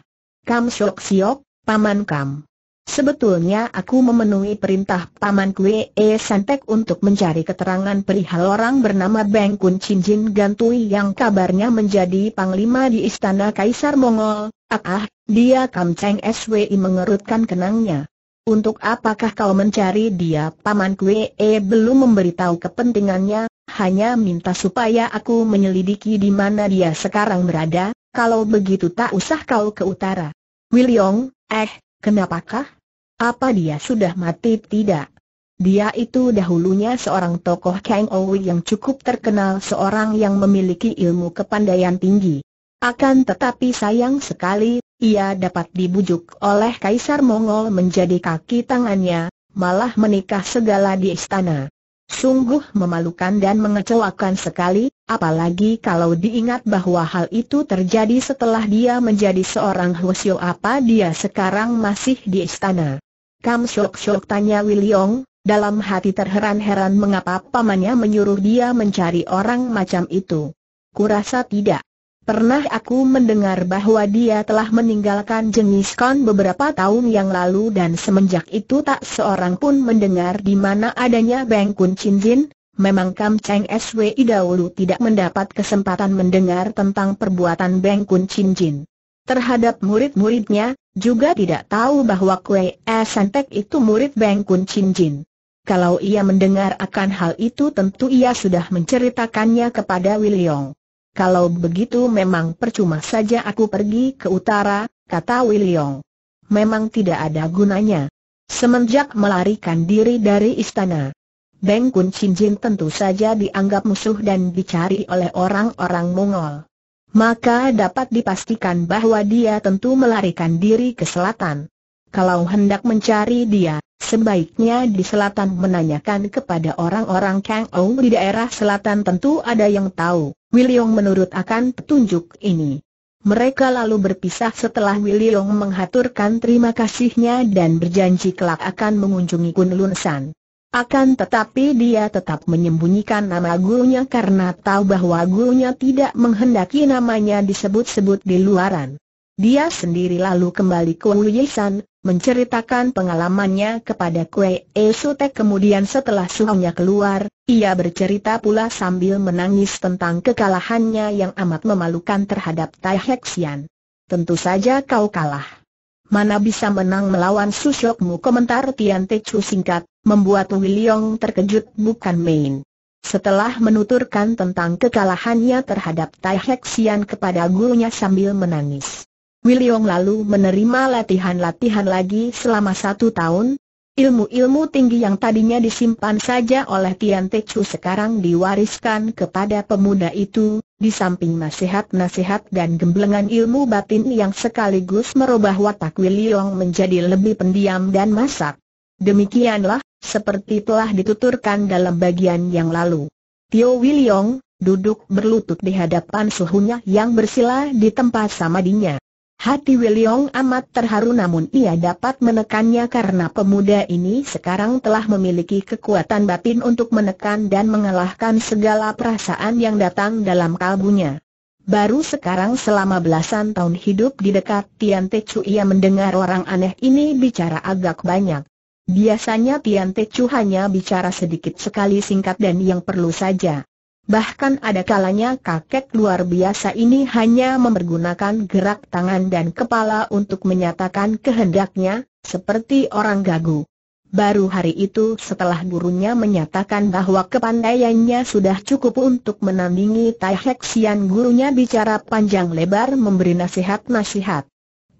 Kam Syok Siok, paman Kam. Sebetulnya aku memenuhi perintah Paman Kue E Santek untuk mencari keterangan perihal orang bernama Beng Kun Chin Jin Gantui yang kabarnya menjadi panglima di Istana Kaisar Mongol. Ah, ah dia Kam Cheng SWI mengerutkan kenangnya. Untuk apakah kau mencari dia Paman Kwe e belum memberitahu kepentingannya, hanya minta supaya aku menyelidiki di mana dia sekarang berada, kalau begitu tak usah kau ke utara. William, eh, kenapakah? Apa dia sudah mati tidak? Dia itu dahulunya seorang tokoh Kang Owi yang cukup terkenal seorang yang memiliki ilmu kepandaian tinggi. Akan tetapi sayang sekali, ia dapat dibujuk oleh Kaisar Mongol menjadi kaki tangannya, malah menikah segala di istana. Sungguh memalukan dan mengecewakan sekali, apalagi kalau diingat bahwa hal itu terjadi setelah dia menjadi seorang hwasyo apa dia sekarang masih di istana. Kam Syok Syok tanya Wiliong, dalam hati terheran-heran mengapa pamannya menyuruh dia mencari orang macam itu. Kurasa tidak. Pernah aku mendengar bahwa dia telah meninggalkan Jengis Khan beberapa tahun yang lalu dan semenjak itu tak seorang pun mendengar di mana adanya Beng Kun Chin Jin. Memang Kam Cheng SWI dahulu tidak mendapat kesempatan mendengar tentang perbuatan Beng Kun Chin Jin. Terhadap murid-muridnya, juga tidak tahu bahwa Kue E Santek itu murid Beng Kun Chin Jin. Kalau ia mendengar akan hal itu tentu ia sudah menceritakannya kepada William. Kalau begitu memang percuma saja aku pergi ke utara, kata Wiliong. Memang tidak ada gunanya. Semenjak melarikan diri dari istana, Beng Kun Jin tentu saja dianggap musuh dan dicari oleh orang-orang Mongol. Maka dapat dipastikan bahwa dia tentu melarikan diri ke selatan. Kalau hendak mencari dia, sebaiknya di selatan menanyakan kepada orang-orang Kang Ou di daerah selatan tentu ada yang tahu. Wiliong menurut akan petunjuk ini. Mereka lalu berpisah setelah Wiliong menghaturkan terima kasihnya dan berjanji kelak akan mengunjungi Kunlunsan. Akan tetapi dia tetap menyembunyikan nama gurunya karena tahu bahwa gurunya tidak menghendaki namanya disebut-sebut di luaran. Dia sendiri lalu kembali ke Wu Yisan, menceritakan pengalamannya kepada Kue Esutek kemudian setelah suhunya keluar, ia bercerita pula sambil menangis tentang kekalahannya yang amat memalukan terhadap Tai Hexian. Tentu saja kau kalah. Mana bisa menang melawan susukmu? komentar Tian Te Chu singkat, membuat Wiliong terkejut bukan main. Setelah menuturkan tentang kekalahannya terhadap Tai Hexian kepada gurunya sambil menangis. Wiliong lalu menerima latihan-latihan lagi selama satu tahun. Ilmu-ilmu tinggi yang tadinya disimpan saja oleh Tian Te Chu sekarang diwariskan kepada pemuda itu, di samping nasihat-nasihat dan gemblengan ilmu batin yang sekaligus merubah watak Wiliong menjadi lebih pendiam dan masak. Demikianlah, seperti telah dituturkan dalam bagian yang lalu. Tio Wiliong, duduk berlutut di hadapan suhunya yang bersila di tempat samadinya. Hati Wiliong amat terharu namun ia dapat menekannya karena pemuda ini sekarang telah memiliki kekuatan batin untuk menekan dan mengalahkan segala perasaan yang datang dalam kalbunya. Baru sekarang selama belasan tahun hidup di dekat Tian Te Chu ia mendengar orang aneh ini bicara agak banyak. Biasanya Tian Te Chu hanya bicara sedikit sekali singkat dan yang perlu saja. Bahkan ada kalanya kakek luar biasa ini hanya mempergunakan gerak tangan dan kepala untuk menyatakan kehendaknya, seperti orang gagu. Baru hari itu setelah gurunya menyatakan bahwa kepandaiannya sudah cukup untuk menandingi Tai Hek gurunya bicara panjang lebar memberi nasihat-nasihat.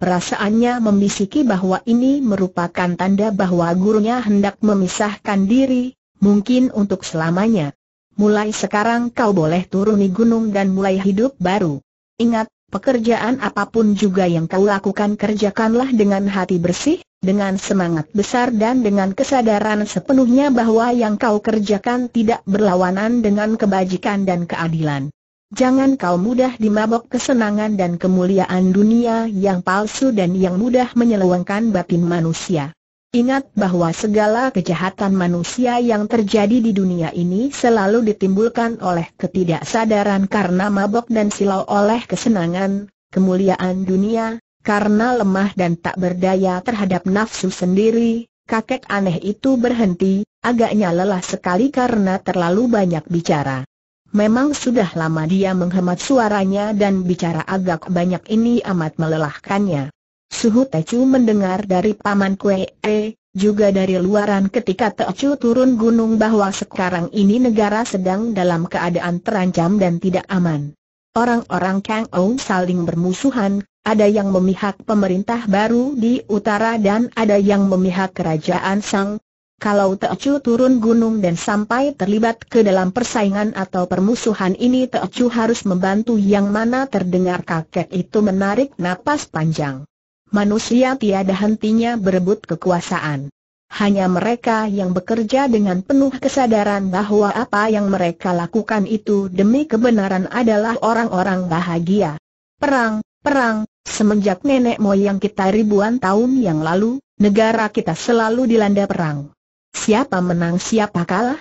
Perasaannya membisiki bahwa ini merupakan tanda bahwa gurunya hendak memisahkan diri, mungkin untuk selamanya mulai sekarang kau boleh turuni gunung dan mulai hidup baru. Ingat, pekerjaan apapun juga yang kau lakukan kerjakanlah dengan hati bersih, dengan semangat besar dan dengan kesadaran sepenuhnya bahwa yang kau kerjakan tidak berlawanan dengan kebajikan dan keadilan. Jangan kau mudah dimabok kesenangan dan kemuliaan dunia yang palsu dan yang mudah menyelewengkan batin manusia. Ingat bahwa segala kejahatan manusia yang terjadi di dunia ini selalu ditimbulkan oleh ketidaksadaran karena mabok dan silau oleh kesenangan, kemuliaan dunia, karena lemah dan tak berdaya terhadap nafsu sendiri, kakek aneh itu berhenti, agaknya lelah sekali karena terlalu banyak bicara. Memang sudah lama dia menghemat suaranya dan bicara agak banyak ini amat melelahkannya. Suhu Tecu mendengar dari Paman Kue e, juga dari luaran ketika Tecu turun gunung bahwa sekarang ini negara sedang dalam keadaan terancam dan tidak aman. Orang-orang Kang Ou saling bermusuhan, ada yang memihak pemerintah baru di utara dan ada yang memihak kerajaan Sang. Kalau Teocu turun gunung dan sampai terlibat ke dalam persaingan atau permusuhan ini Teocu harus membantu yang mana terdengar kakek itu menarik napas panjang manusia tiada hentinya berebut kekuasaan. Hanya mereka yang bekerja dengan penuh kesadaran bahwa apa yang mereka lakukan itu demi kebenaran adalah orang-orang bahagia. Perang, perang, semenjak nenek moyang kita ribuan tahun yang lalu, negara kita selalu dilanda perang. Siapa menang siapa kalah?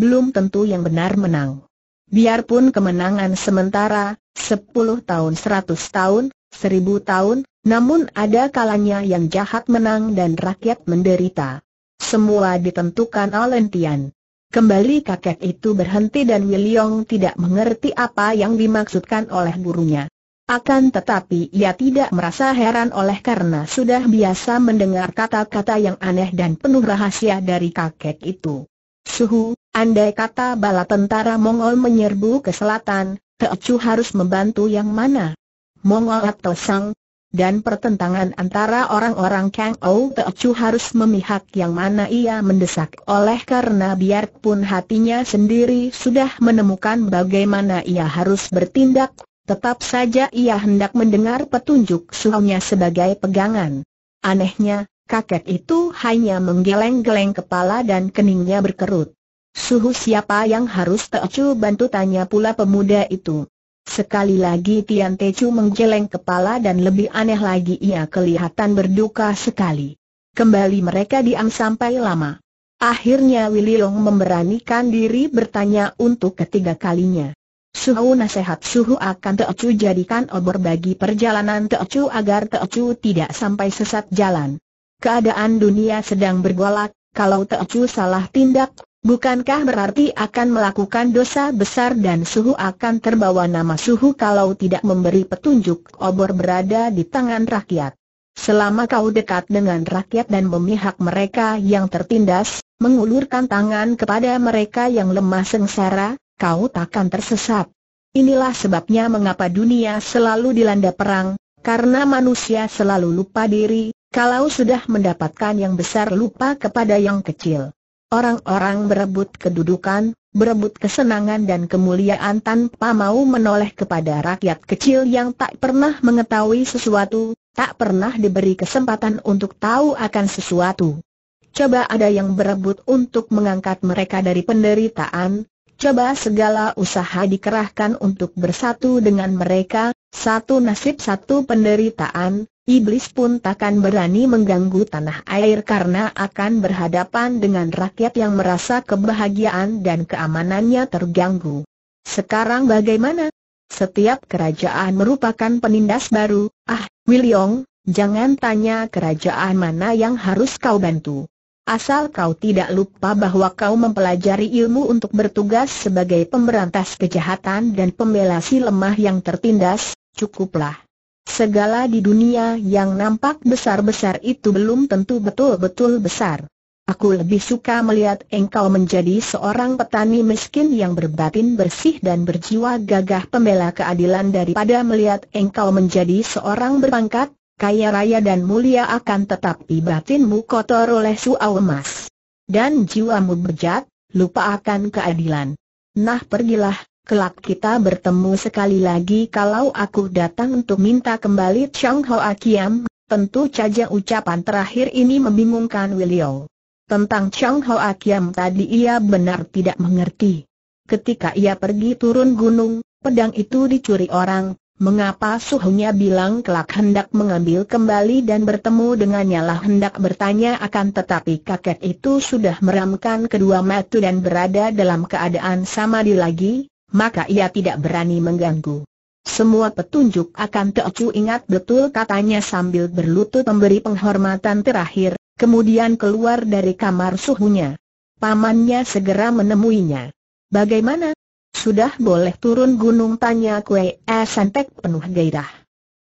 Belum tentu yang benar menang. Biarpun kemenangan sementara, 10 tahun 100 tahun, 1000 tahun, namun ada kalanya yang jahat menang dan rakyat menderita. Semua ditentukan oleh Tian. Kembali kakek itu berhenti dan Wiliong tidak mengerti apa yang dimaksudkan oleh gurunya. Akan tetapi ia tidak merasa heran oleh karena sudah biasa mendengar kata-kata yang aneh dan penuh rahasia dari kakek itu. Suhu, andai kata bala tentara Mongol menyerbu ke selatan, Teocu harus membantu yang mana? Mongol atau Sang, dan pertentangan antara orang-orang Kang Ou Chu harus memihak yang mana ia mendesak oleh karena biarpun hatinya sendiri sudah menemukan bagaimana ia harus bertindak, tetap saja ia hendak mendengar petunjuk suhunya sebagai pegangan. Anehnya, kakek itu hanya menggeleng-geleng kepala dan keningnya berkerut. Suhu siapa yang harus Chu bantu tanya pula pemuda itu. Sekali lagi Tian Te Chu menggeleng kepala dan lebih aneh lagi ia kelihatan berduka sekali. Kembali mereka diam sampai lama. Akhirnya Long memberanikan diri bertanya untuk ketiga kalinya. Suhu nasihat Suhu akan Chu jadikan obor bagi perjalanan Chu agar Chu tidak sampai sesat jalan. Keadaan dunia sedang bergolak, kalau Chu salah tindak, Bukankah berarti akan melakukan dosa besar dan suhu akan terbawa nama suhu kalau tidak memberi petunjuk obor berada di tangan rakyat? Selama kau dekat dengan rakyat dan memihak mereka yang tertindas, mengulurkan tangan kepada mereka yang lemah sengsara, kau takkan tersesat. Inilah sebabnya mengapa dunia selalu dilanda perang, karena manusia selalu lupa diri, kalau sudah mendapatkan yang besar lupa kepada yang kecil. Orang-orang berebut kedudukan, berebut kesenangan dan kemuliaan tanpa mau menoleh kepada rakyat kecil yang tak pernah mengetahui sesuatu, tak pernah diberi kesempatan untuk tahu akan sesuatu. Coba ada yang berebut untuk mengangkat mereka dari penderitaan, coba segala usaha dikerahkan untuk bersatu dengan mereka, satu nasib satu penderitaan, Iblis pun takkan berani mengganggu tanah air karena akan berhadapan dengan rakyat yang merasa kebahagiaan dan keamanannya terganggu. Sekarang bagaimana? Setiap kerajaan merupakan penindas baru, ah, Wiliong, jangan tanya kerajaan mana yang harus kau bantu. Asal kau tidak lupa bahwa kau mempelajari ilmu untuk bertugas sebagai pemberantas kejahatan dan pembela si lemah yang tertindas, cukuplah. Segala di dunia yang nampak besar-besar itu belum tentu betul-betul besar. Aku lebih suka melihat engkau menjadi seorang petani miskin yang berbatin bersih dan berjiwa gagah pembela keadilan daripada melihat engkau menjadi seorang berpangkat, kaya raya dan mulia akan tetapi batinmu kotor oleh suau emas. Dan jiwamu bejat, lupa akan keadilan. Nah pergilah, Kelak kita bertemu sekali lagi kalau aku datang untuk minta kembali Chang Hoa Kiam, tentu saja ucapan terakhir ini membingungkan William Tentang Chang Hoa Kiam tadi ia benar tidak mengerti. Ketika ia pergi turun gunung, pedang itu dicuri orang, Mengapa suhunya bilang kelak hendak mengambil kembali dan bertemu dengannya lah hendak bertanya akan tetapi kakek itu sudah meramkan kedua mata dan berada dalam keadaan samadi lagi, maka ia tidak berani mengganggu. Semua petunjuk akan Teocu ingat betul katanya sambil berlutut memberi penghormatan terakhir, kemudian keluar dari kamar suhunya. Pamannya segera menemuinya. Bagaimana? Sudah boleh turun gunung tanya kue Santek penuh gairah.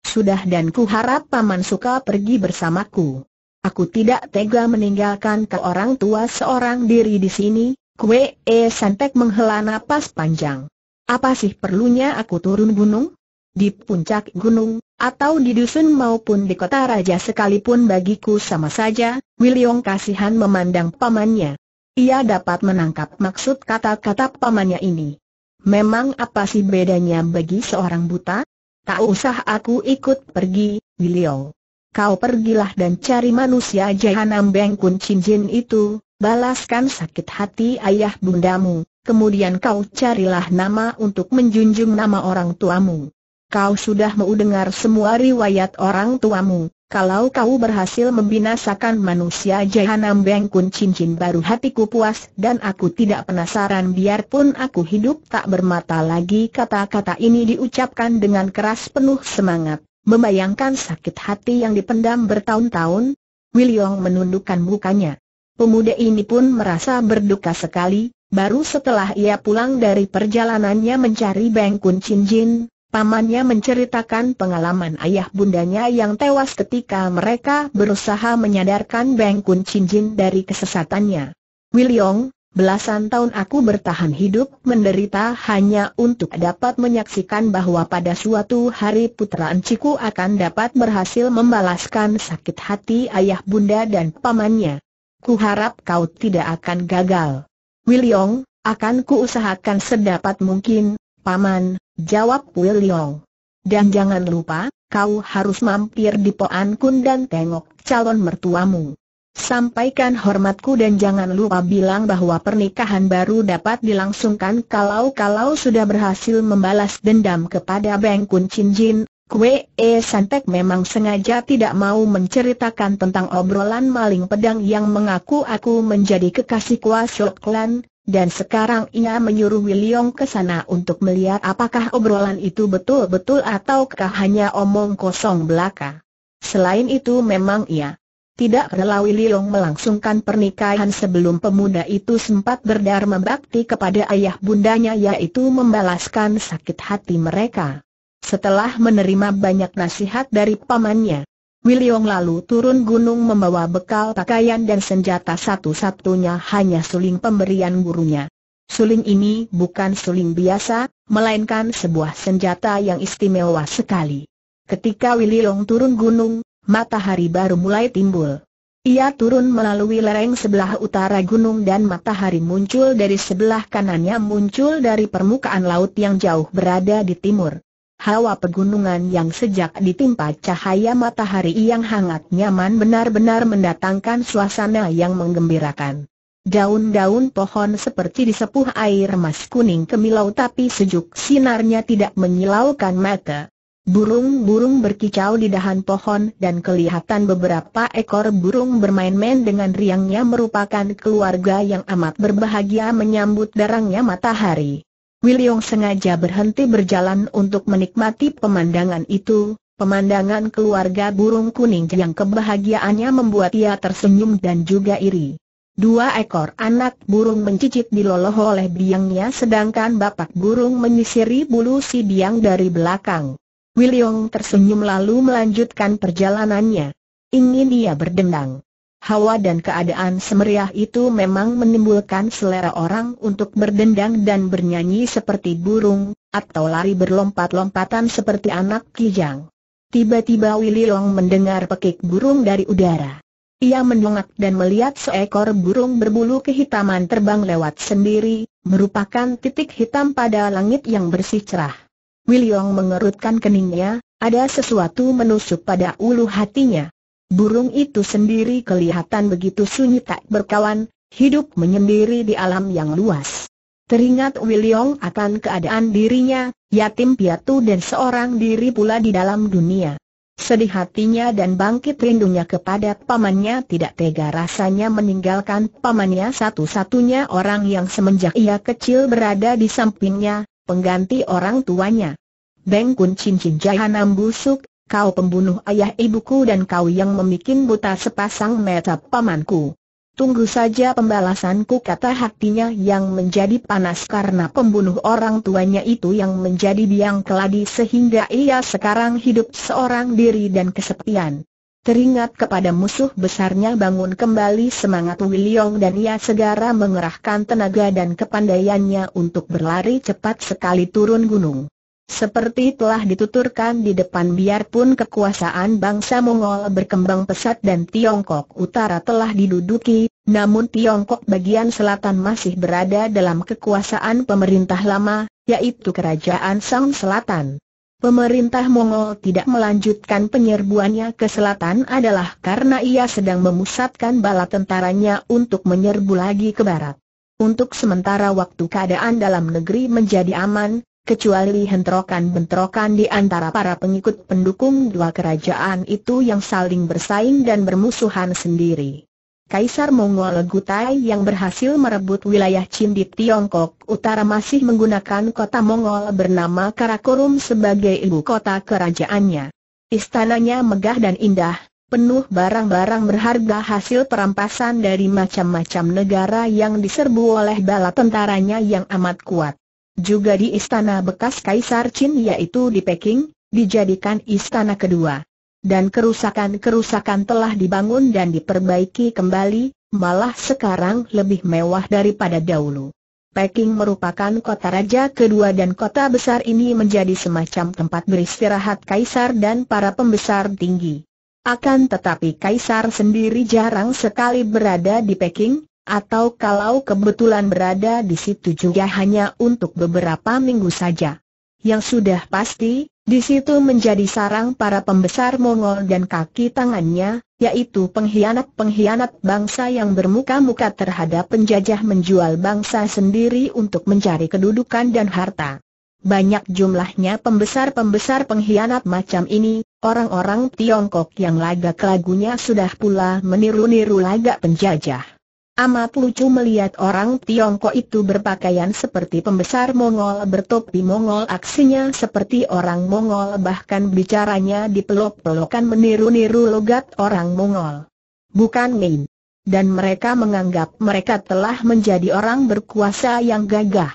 Sudah dan ku harap paman suka pergi bersamaku. Aku tidak tega meninggalkan ke orang tua seorang diri di sini, kue Santek menghela napas panjang. Apa sih perlunya aku turun gunung? Di puncak gunung, atau di dusun maupun di kota raja sekalipun bagiku sama saja, Wiliong kasihan memandang pamannya. Ia dapat menangkap maksud kata-kata pamannya ini. Memang apa sih bedanya bagi seorang buta? Tak usah aku ikut pergi, Wiliong. Kau pergilah dan cari manusia jahanam bengkun cincin itu, balaskan sakit hati ayah bundamu kemudian kau carilah nama untuk menjunjung nama orang tuamu. Kau sudah mau dengar semua riwayat orang tuamu, kalau kau berhasil membinasakan manusia jahanam bengkun cincin baru hatiku puas dan aku tidak penasaran biarpun aku hidup tak bermata lagi kata-kata ini diucapkan dengan keras penuh semangat, membayangkan sakit hati yang dipendam bertahun-tahun, William menundukkan mukanya. Pemuda ini pun merasa berduka sekali, Baru setelah ia pulang dari perjalanannya mencari Beng Kun Chin Jin, pamannya menceritakan pengalaman ayah bundanya yang tewas ketika mereka berusaha menyadarkan Beng Kun Chin Jin dari kesesatannya. Yong, belasan tahun aku bertahan hidup menderita hanya untuk dapat menyaksikan bahwa pada suatu hari putra enciku akan dapat berhasil membalaskan sakit hati ayah bunda dan pamannya. Kuharap kau tidak akan gagal. Wiliong, akan kuusahakan sedapat mungkin, Paman, jawab Wiliong. Dan jangan lupa, kau harus mampir di Poan Kun dan tengok calon mertuamu. Sampaikan hormatku dan jangan lupa bilang bahwa pernikahan baru dapat dilangsungkan kalau-kalau sudah berhasil membalas dendam kepada Beng Kun Chin Jin, Kue E Santek memang sengaja tidak mau menceritakan tentang obrolan maling pedang yang mengaku aku menjadi kekasih Kwa Shok Klan, dan sekarang ia menyuruh Wiliong ke sana untuk melihat apakah obrolan itu betul-betul ataukah hanya omong kosong belaka. Selain itu memang ia tidak rela Wiliong melangsungkan pernikahan sebelum pemuda itu sempat berdarma bakti kepada ayah bundanya yaitu membalaskan sakit hati mereka. Setelah menerima banyak nasihat dari pamannya, Wiliong lalu turun gunung membawa bekal pakaian dan senjata satu-satunya hanya suling pemberian gurunya. Suling ini bukan suling biasa, melainkan sebuah senjata yang istimewa sekali. Ketika Wiliong turun gunung, matahari baru mulai timbul. Ia turun melalui lereng sebelah utara gunung dan matahari muncul dari sebelah kanannya muncul dari permukaan laut yang jauh berada di timur hawa pegunungan yang sejak ditimpa cahaya matahari yang hangat nyaman benar-benar mendatangkan suasana yang menggembirakan. Daun-daun pohon seperti disepuh air emas kuning kemilau tapi sejuk sinarnya tidak menyilaukan mata. Burung-burung berkicau di dahan pohon dan kelihatan beberapa ekor burung bermain-main dengan riangnya merupakan keluarga yang amat berbahagia menyambut darangnya matahari. William sengaja berhenti berjalan untuk menikmati pemandangan itu, pemandangan keluarga burung kuning yang kebahagiaannya membuat ia tersenyum dan juga iri. Dua ekor anak burung mencicit diloloh oleh biangnya sedangkan bapak burung menyisiri bulu si biang dari belakang. William tersenyum lalu melanjutkan perjalanannya. Ingin dia berdendang. Hawa dan keadaan semeriah itu memang menimbulkan selera orang untuk berdendang dan bernyanyi seperti burung, atau lari berlompat-lompatan seperti anak kijang. Tiba-tiba Willy Long mendengar pekik burung dari udara. Ia mendongak dan melihat seekor burung berbulu kehitaman terbang lewat sendiri, merupakan titik hitam pada langit yang bersih cerah. Willy Long mengerutkan keningnya, ada sesuatu menusuk pada ulu hatinya. Burung itu sendiri kelihatan begitu sunyi tak berkawan, hidup menyendiri di alam yang luas. Teringat Wiliong akan keadaan dirinya, yatim piatu dan seorang diri pula di dalam dunia. Sedih hatinya dan bangkit rindunya kepada pamannya tidak tega rasanya meninggalkan pamannya satu-satunya orang yang semenjak ia kecil berada di sampingnya, pengganti orang tuanya. Beng Kun Cincin Jahanam Busuk, kau pembunuh ayah ibuku dan kau yang memikin buta sepasang mata pamanku. Tunggu saja pembalasanku kata hatinya yang menjadi panas karena pembunuh orang tuanya itu yang menjadi biang keladi sehingga ia sekarang hidup seorang diri dan kesepian. Teringat kepada musuh besarnya bangun kembali semangat Wiliong dan ia segera mengerahkan tenaga dan kepandaiannya untuk berlari cepat sekali turun gunung. Seperti telah dituturkan di depan biarpun kekuasaan bangsa Mongol berkembang pesat dan Tiongkok Utara telah diduduki, namun Tiongkok bagian selatan masih berada dalam kekuasaan pemerintah lama, yaitu Kerajaan Sang Selatan. Pemerintah Mongol tidak melanjutkan penyerbuannya ke selatan adalah karena ia sedang memusatkan bala tentaranya untuk menyerbu lagi ke barat. Untuk sementara waktu keadaan dalam negeri menjadi aman, kecuali hentrokan-bentrokan di antara para pengikut pendukung dua kerajaan itu yang saling bersaing dan bermusuhan sendiri. Kaisar Mongol Gutai yang berhasil merebut wilayah Qin di Tiongkok Utara masih menggunakan kota Mongol bernama Karakorum sebagai ibu kota kerajaannya. Istananya megah dan indah, penuh barang-barang berharga hasil perampasan dari macam-macam negara yang diserbu oleh bala tentaranya yang amat kuat. Juga di istana bekas Kaisar Qin yaitu di Peking, dijadikan istana kedua. Dan kerusakan-kerusakan telah dibangun dan diperbaiki kembali, malah sekarang lebih mewah daripada dahulu. Peking merupakan kota raja kedua dan kota besar ini menjadi semacam tempat beristirahat kaisar dan para pembesar tinggi. Akan tetapi kaisar sendiri jarang sekali berada di Peking, atau kalau kebetulan berada di situ juga hanya untuk beberapa minggu saja. Yang sudah pasti, di situ menjadi sarang para pembesar Mongol dan kaki tangannya, yaitu pengkhianat-pengkhianat bangsa yang bermuka-muka terhadap penjajah menjual bangsa sendiri untuk mencari kedudukan dan harta. Banyak jumlahnya pembesar-pembesar pengkhianat macam ini, orang-orang Tiongkok yang lagak lagunya sudah pula meniru-niru lagak penjajah. Amat lucu melihat orang Tiongkok itu berpakaian seperti pembesar Mongol bertopi Mongol aksinya seperti orang Mongol bahkan bicaranya dipelok-pelokan meniru-niru logat orang Mongol. Bukan main. Dan mereka menganggap mereka telah menjadi orang berkuasa yang gagah.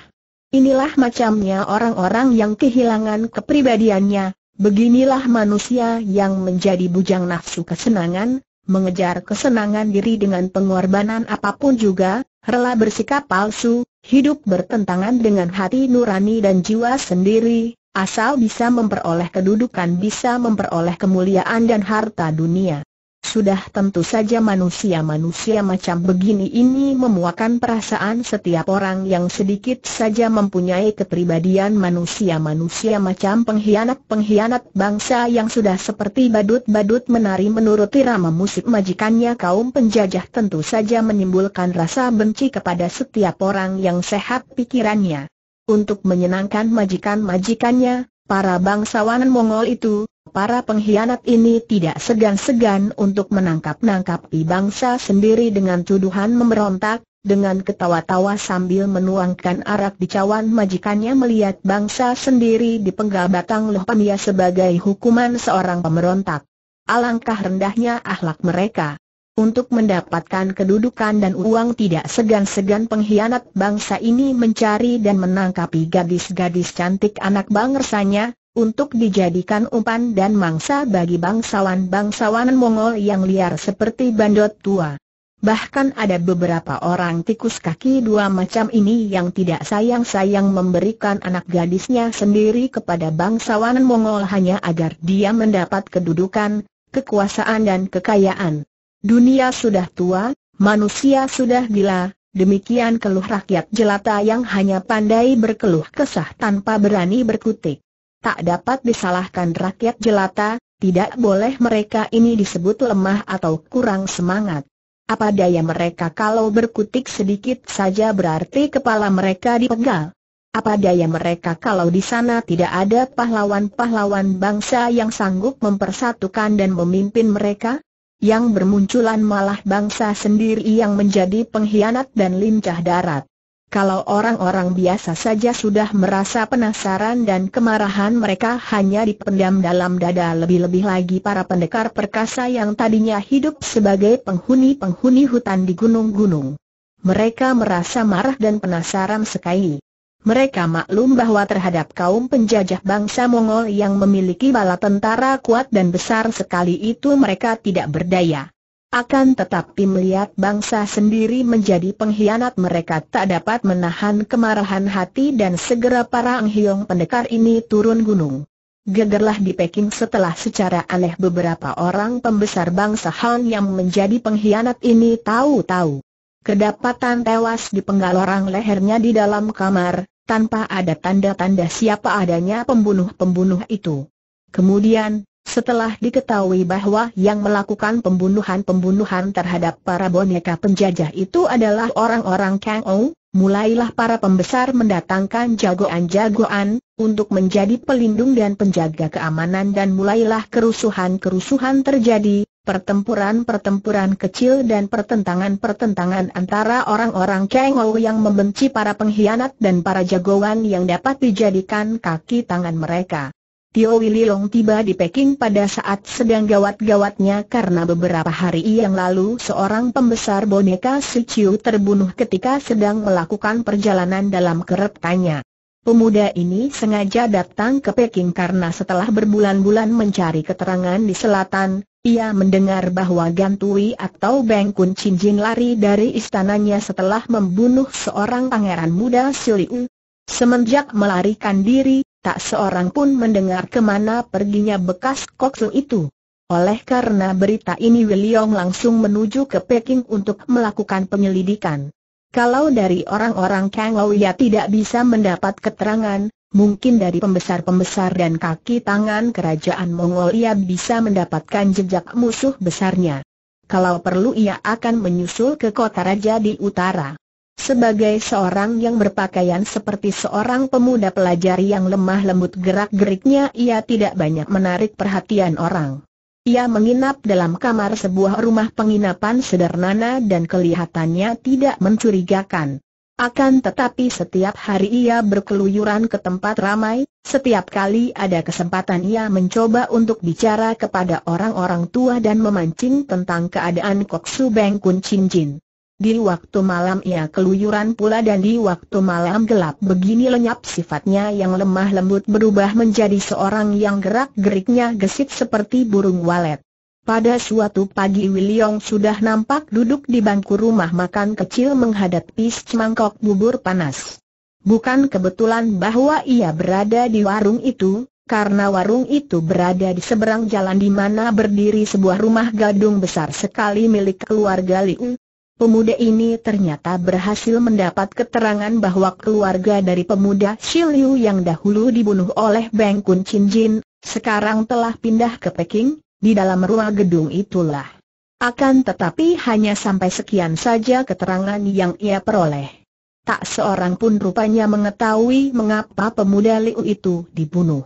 Inilah macamnya orang-orang yang kehilangan kepribadiannya, beginilah manusia yang menjadi bujang nafsu kesenangan, mengejar kesenangan diri dengan pengorbanan apapun juga, rela bersikap palsu, hidup bertentangan dengan hati nurani dan jiwa sendiri, asal bisa memperoleh kedudukan bisa memperoleh kemuliaan dan harta dunia. Sudah tentu saja manusia-manusia macam begini ini memuakan perasaan setiap orang yang sedikit saja mempunyai kepribadian manusia-manusia macam pengkhianat-pengkhianat bangsa yang sudah seperti badut-badut menari menurut irama musik majikannya kaum penjajah tentu saja menimbulkan rasa benci kepada setiap orang yang sehat pikirannya. Untuk menyenangkan majikan-majikannya, para bangsawan Mongol itu, para pengkhianat ini tidak segan-segan untuk menangkap-nangkapi bangsa sendiri dengan tuduhan memberontak, dengan ketawa-tawa sambil menuangkan arak di cawan majikannya melihat bangsa sendiri dipenggal batang loh sebagai hukuman seorang pemberontak. Alangkah rendahnya ahlak mereka. Untuk mendapatkan kedudukan dan uang tidak segan-segan pengkhianat bangsa ini mencari dan menangkapi gadis-gadis cantik anak bangsanya, untuk dijadikan umpan dan mangsa bagi bangsawan-bangsawan Mongol yang liar seperti bandot tua. Bahkan ada beberapa orang tikus kaki dua macam ini yang tidak sayang-sayang memberikan anak gadisnya sendiri kepada bangsawan Mongol hanya agar dia mendapat kedudukan, kekuasaan dan kekayaan. Dunia sudah tua, manusia sudah gila, demikian keluh rakyat jelata yang hanya pandai berkeluh kesah tanpa berani berkutik tak dapat disalahkan rakyat jelata, tidak boleh mereka ini disebut lemah atau kurang semangat. Apa daya mereka kalau berkutik sedikit saja berarti kepala mereka dipegal. Apa daya mereka kalau di sana tidak ada pahlawan-pahlawan bangsa yang sanggup mempersatukan dan memimpin mereka? Yang bermunculan malah bangsa sendiri yang menjadi pengkhianat dan lincah darat. Kalau orang-orang biasa saja sudah merasa penasaran dan kemarahan mereka hanya dipendam dalam dada lebih-lebih lagi para pendekar perkasa yang tadinya hidup sebagai penghuni-penghuni hutan di gunung-gunung. Mereka merasa marah dan penasaran sekali. Mereka maklum bahwa terhadap kaum penjajah bangsa Mongol yang memiliki bala tentara kuat dan besar sekali itu mereka tidak berdaya. Akan tetapi melihat bangsa sendiri menjadi pengkhianat mereka tak dapat menahan kemarahan hati dan segera para Anghiong pendekar ini turun gunung. Gegerlah di Peking setelah secara aneh beberapa orang pembesar bangsa Han yang menjadi pengkhianat ini tahu-tahu kedapatan tewas di penggal orang lehernya di dalam kamar, tanpa ada tanda-tanda siapa adanya pembunuh-pembunuh itu. Kemudian, setelah diketahui bahwa yang melakukan pembunuhan-pembunuhan terhadap para boneka penjajah itu adalah orang-orang Kang Ou, mulailah para pembesar mendatangkan jagoan-jagoan, untuk menjadi pelindung dan penjaga keamanan dan mulailah kerusuhan-kerusuhan terjadi, pertempuran-pertempuran kecil dan pertentangan-pertentangan antara orang-orang Kang Ou yang membenci para pengkhianat dan para jagoan yang dapat dijadikan kaki tangan mereka. Tio Wiliong tiba di Peking pada saat sedang gawat-gawatnya karena beberapa hari yang lalu seorang pembesar boneka Chiu terbunuh ketika sedang melakukan perjalanan dalam keretanya. Pemuda ini sengaja datang ke Peking karena setelah berbulan-bulan mencari keterangan di selatan, ia mendengar bahwa Gantui atau Beng Kun Chin Jin lari dari istananya setelah membunuh seorang pangeran muda Siliu. Semenjak melarikan diri, tak seorang pun mendengar kemana perginya bekas koksu itu. Oleh karena berita ini William langsung menuju ke Peking untuk melakukan penyelidikan. Kalau dari orang-orang Kang Ouya tidak bisa mendapat keterangan, mungkin dari pembesar-pembesar dan kaki tangan kerajaan Mongolia bisa mendapatkan jejak musuh besarnya. Kalau perlu ia akan menyusul ke kota raja di utara. Sebagai seorang yang berpakaian seperti seorang pemuda pelajar yang lemah lembut gerak-geriknya ia tidak banyak menarik perhatian orang. Ia menginap dalam kamar sebuah rumah penginapan sederhana dan kelihatannya tidak mencurigakan. Akan tetapi setiap hari ia berkeluyuran ke tempat ramai, setiap kali ada kesempatan ia mencoba untuk bicara kepada orang-orang tua dan memancing tentang keadaan Koksu Beng Kun Chin Jin. Di waktu malam ia keluyuran pula dan di waktu malam gelap begini lenyap sifatnya yang lemah lembut berubah menjadi seorang yang gerak-geriknya gesit seperti burung walet. Pada suatu pagi Wiliong sudah nampak duduk di bangku rumah makan kecil menghadapi semangkok bubur panas. Bukan kebetulan bahwa ia berada di warung itu, karena warung itu berada di seberang jalan di mana berdiri sebuah rumah gadung besar sekali milik keluarga Liu, Pemuda ini ternyata berhasil mendapat keterangan bahwa keluarga dari pemuda Shiliu yang dahulu dibunuh oleh Beng Kun Chin Jin, sekarang telah pindah ke Peking, di dalam ruang gedung itulah. Akan tetapi hanya sampai sekian saja keterangan yang ia peroleh. Tak seorang pun rupanya mengetahui mengapa pemuda Liu itu dibunuh.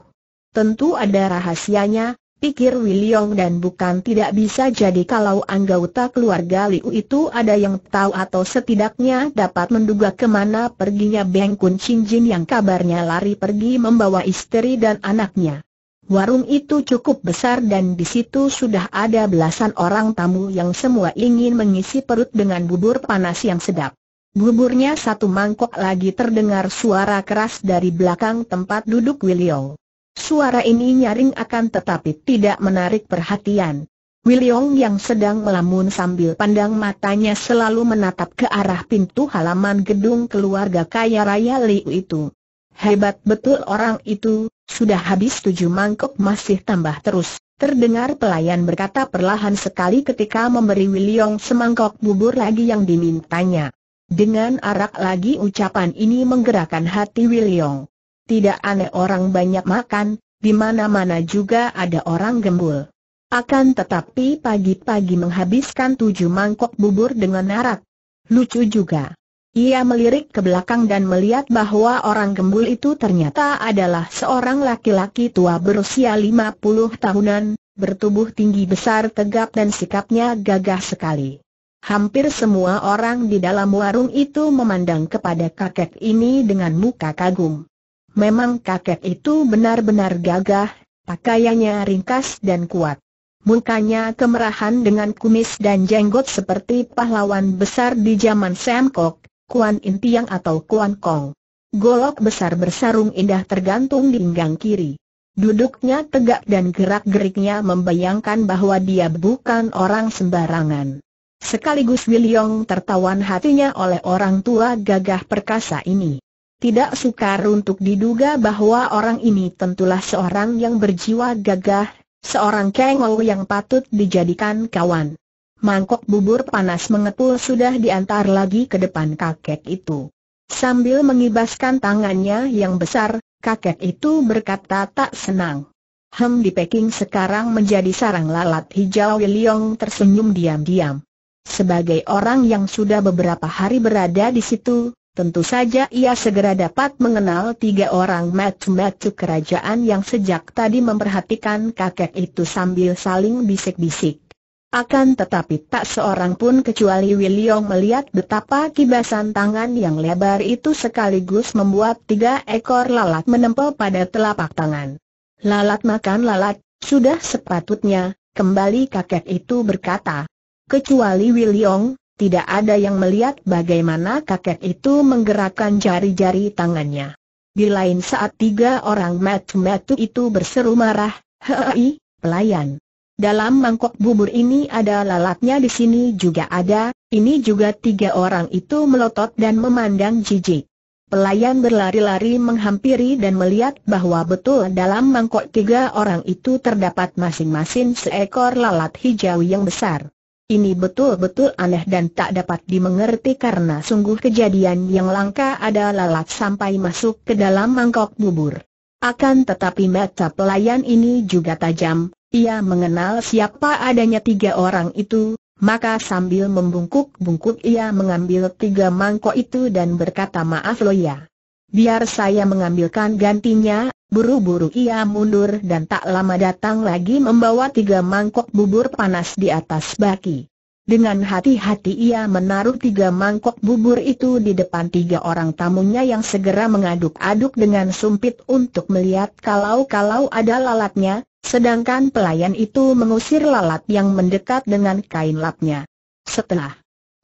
Tentu ada rahasianya, pikir Wiliong dan bukan tidak bisa jadi kalau anggota keluarga Liu itu ada yang tahu atau setidaknya dapat menduga kemana perginya Beng Kun Chin yang kabarnya lari pergi membawa istri dan anaknya. Warung itu cukup besar dan di situ sudah ada belasan orang tamu yang semua ingin mengisi perut dengan bubur panas yang sedap. Buburnya satu mangkok lagi terdengar suara keras dari belakang tempat duduk Wiliong. Suara ini nyaring akan tetapi tidak menarik perhatian. William yang sedang melamun sambil pandang matanya selalu menatap ke arah pintu halaman gedung keluarga kaya raya Liu itu. Hebat betul orang itu, sudah habis tujuh mangkok masih tambah terus. Terdengar pelayan berkata perlahan sekali ketika memberi William semangkok bubur lagi yang dimintanya. Dengan arak lagi ucapan ini menggerakkan hati William. Tidak aneh orang banyak makan, di mana-mana juga ada orang gembul. Akan tetapi pagi-pagi menghabiskan tujuh mangkok bubur dengan narak. Lucu juga. Ia melirik ke belakang dan melihat bahwa orang gembul itu ternyata adalah seorang laki-laki tua berusia lima puluh tahunan, bertubuh tinggi besar tegap dan sikapnya gagah sekali. Hampir semua orang di dalam warung itu memandang kepada kakek ini dengan muka kagum. Memang kakek itu benar-benar gagah, pakaiannya ringkas dan kuat. Mukanya kemerahan dengan kumis dan jenggot seperti pahlawan besar di zaman Sam Kok, Kuan Intiang atau Kuan Kong. Golok besar bersarung indah tergantung di pinggang kiri. Duduknya tegak dan gerak-geriknya membayangkan bahwa dia bukan orang sembarangan. Sekaligus Wiliong tertawan hatinya oleh orang tua gagah perkasa ini. Tidak sukar untuk diduga bahwa orang ini tentulah seorang yang berjiwa gagah, seorang kengol yang patut dijadikan kawan. Mangkok bubur panas mengepul sudah diantar lagi ke depan kakek itu. Sambil mengibaskan tangannya yang besar, kakek itu berkata tak senang. Hem di Peking sekarang menjadi sarang lalat hijau Liong tersenyum diam-diam. Sebagai orang yang sudah beberapa hari berada di situ, Tentu saja ia segera dapat mengenal tiga orang matu-matu kerajaan yang sejak tadi memperhatikan kakek itu sambil saling bisik-bisik. Akan tetapi tak seorang pun kecuali William melihat betapa kibasan tangan yang lebar itu sekaligus membuat tiga ekor lalat menempel pada telapak tangan. Lalat makan lalat, sudah sepatutnya, kembali kakek itu berkata. Kecuali William, tidak ada yang melihat bagaimana kakek itu menggerakkan jari-jari tangannya. Di lain saat tiga orang metu-metu itu berseru marah, hei, pelayan. Dalam mangkok bubur ini ada lalatnya di sini juga ada, ini juga tiga orang itu melotot dan memandang jijik. Pelayan berlari-lari menghampiri dan melihat bahwa betul dalam mangkok tiga orang itu terdapat masing-masing seekor lalat hijau yang besar. Ini betul-betul aneh dan tak dapat dimengerti karena sungguh kejadian yang langka ada lalat sampai masuk ke dalam mangkok bubur. Akan tetapi mata pelayan ini juga tajam, ia mengenal siapa adanya tiga orang itu, maka sambil membungkuk-bungkuk ia mengambil tiga mangkok itu dan berkata maaf loya. Biar saya mengambilkan gantinya, buru-buru ia mundur dan tak lama datang lagi membawa tiga mangkok bubur panas di atas baki. Dengan hati-hati ia menaruh tiga mangkok bubur itu di depan tiga orang tamunya yang segera mengaduk-aduk dengan sumpit untuk melihat kalau-kalau ada lalatnya, sedangkan pelayan itu mengusir lalat yang mendekat dengan kain lapnya. Setelah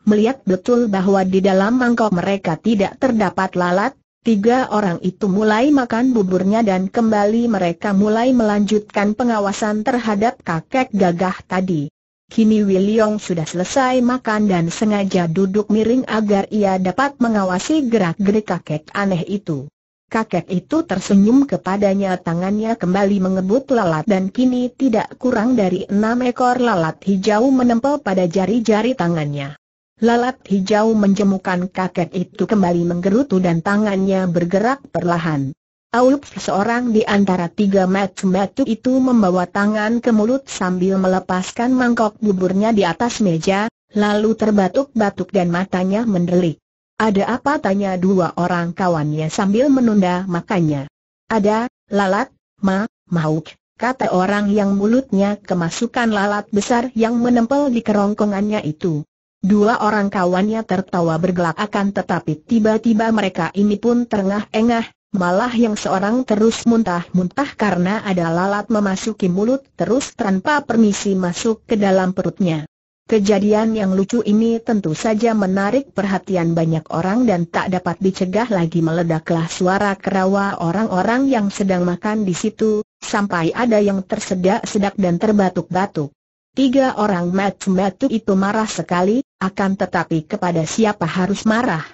melihat betul bahwa di dalam mangkok mereka tidak terdapat lalat, Tiga orang itu mulai makan buburnya dan kembali mereka mulai melanjutkan pengawasan terhadap kakek gagah tadi. Kini William sudah selesai makan dan sengaja duduk miring agar ia dapat mengawasi gerak-gerik kakek aneh itu. Kakek itu tersenyum kepadanya tangannya kembali mengebut lalat dan kini tidak kurang dari enam ekor lalat hijau menempel pada jari-jari tangannya. Lalat hijau menjemukan kakek itu kembali menggerutu dan tangannya bergerak perlahan. Aulup seorang di antara tiga metu-metu itu membawa tangan ke mulut sambil melepaskan mangkok buburnya di atas meja, lalu terbatuk-batuk dan matanya mendelik. Ada apa tanya dua orang kawannya sambil menunda makannya. Ada, lalat, ma, mauk, kata orang yang mulutnya kemasukan lalat besar yang menempel di kerongkongannya itu. Dua orang kawannya tertawa bergelak akan tetapi tiba-tiba mereka ini pun terengah-engah, malah yang seorang terus muntah-muntah karena ada lalat memasuki mulut terus tanpa permisi masuk ke dalam perutnya. Kejadian yang lucu ini tentu saja menarik perhatian banyak orang dan tak dapat dicegah lagi meledaklah suara kerawa orang-orang yang sedang makan di situ, sampai ada yang tersedak-sedak dan terbatuk-batuk. Tiga orang matu-matu itu marah sekali, akan tetapi kepada siapa harus marah?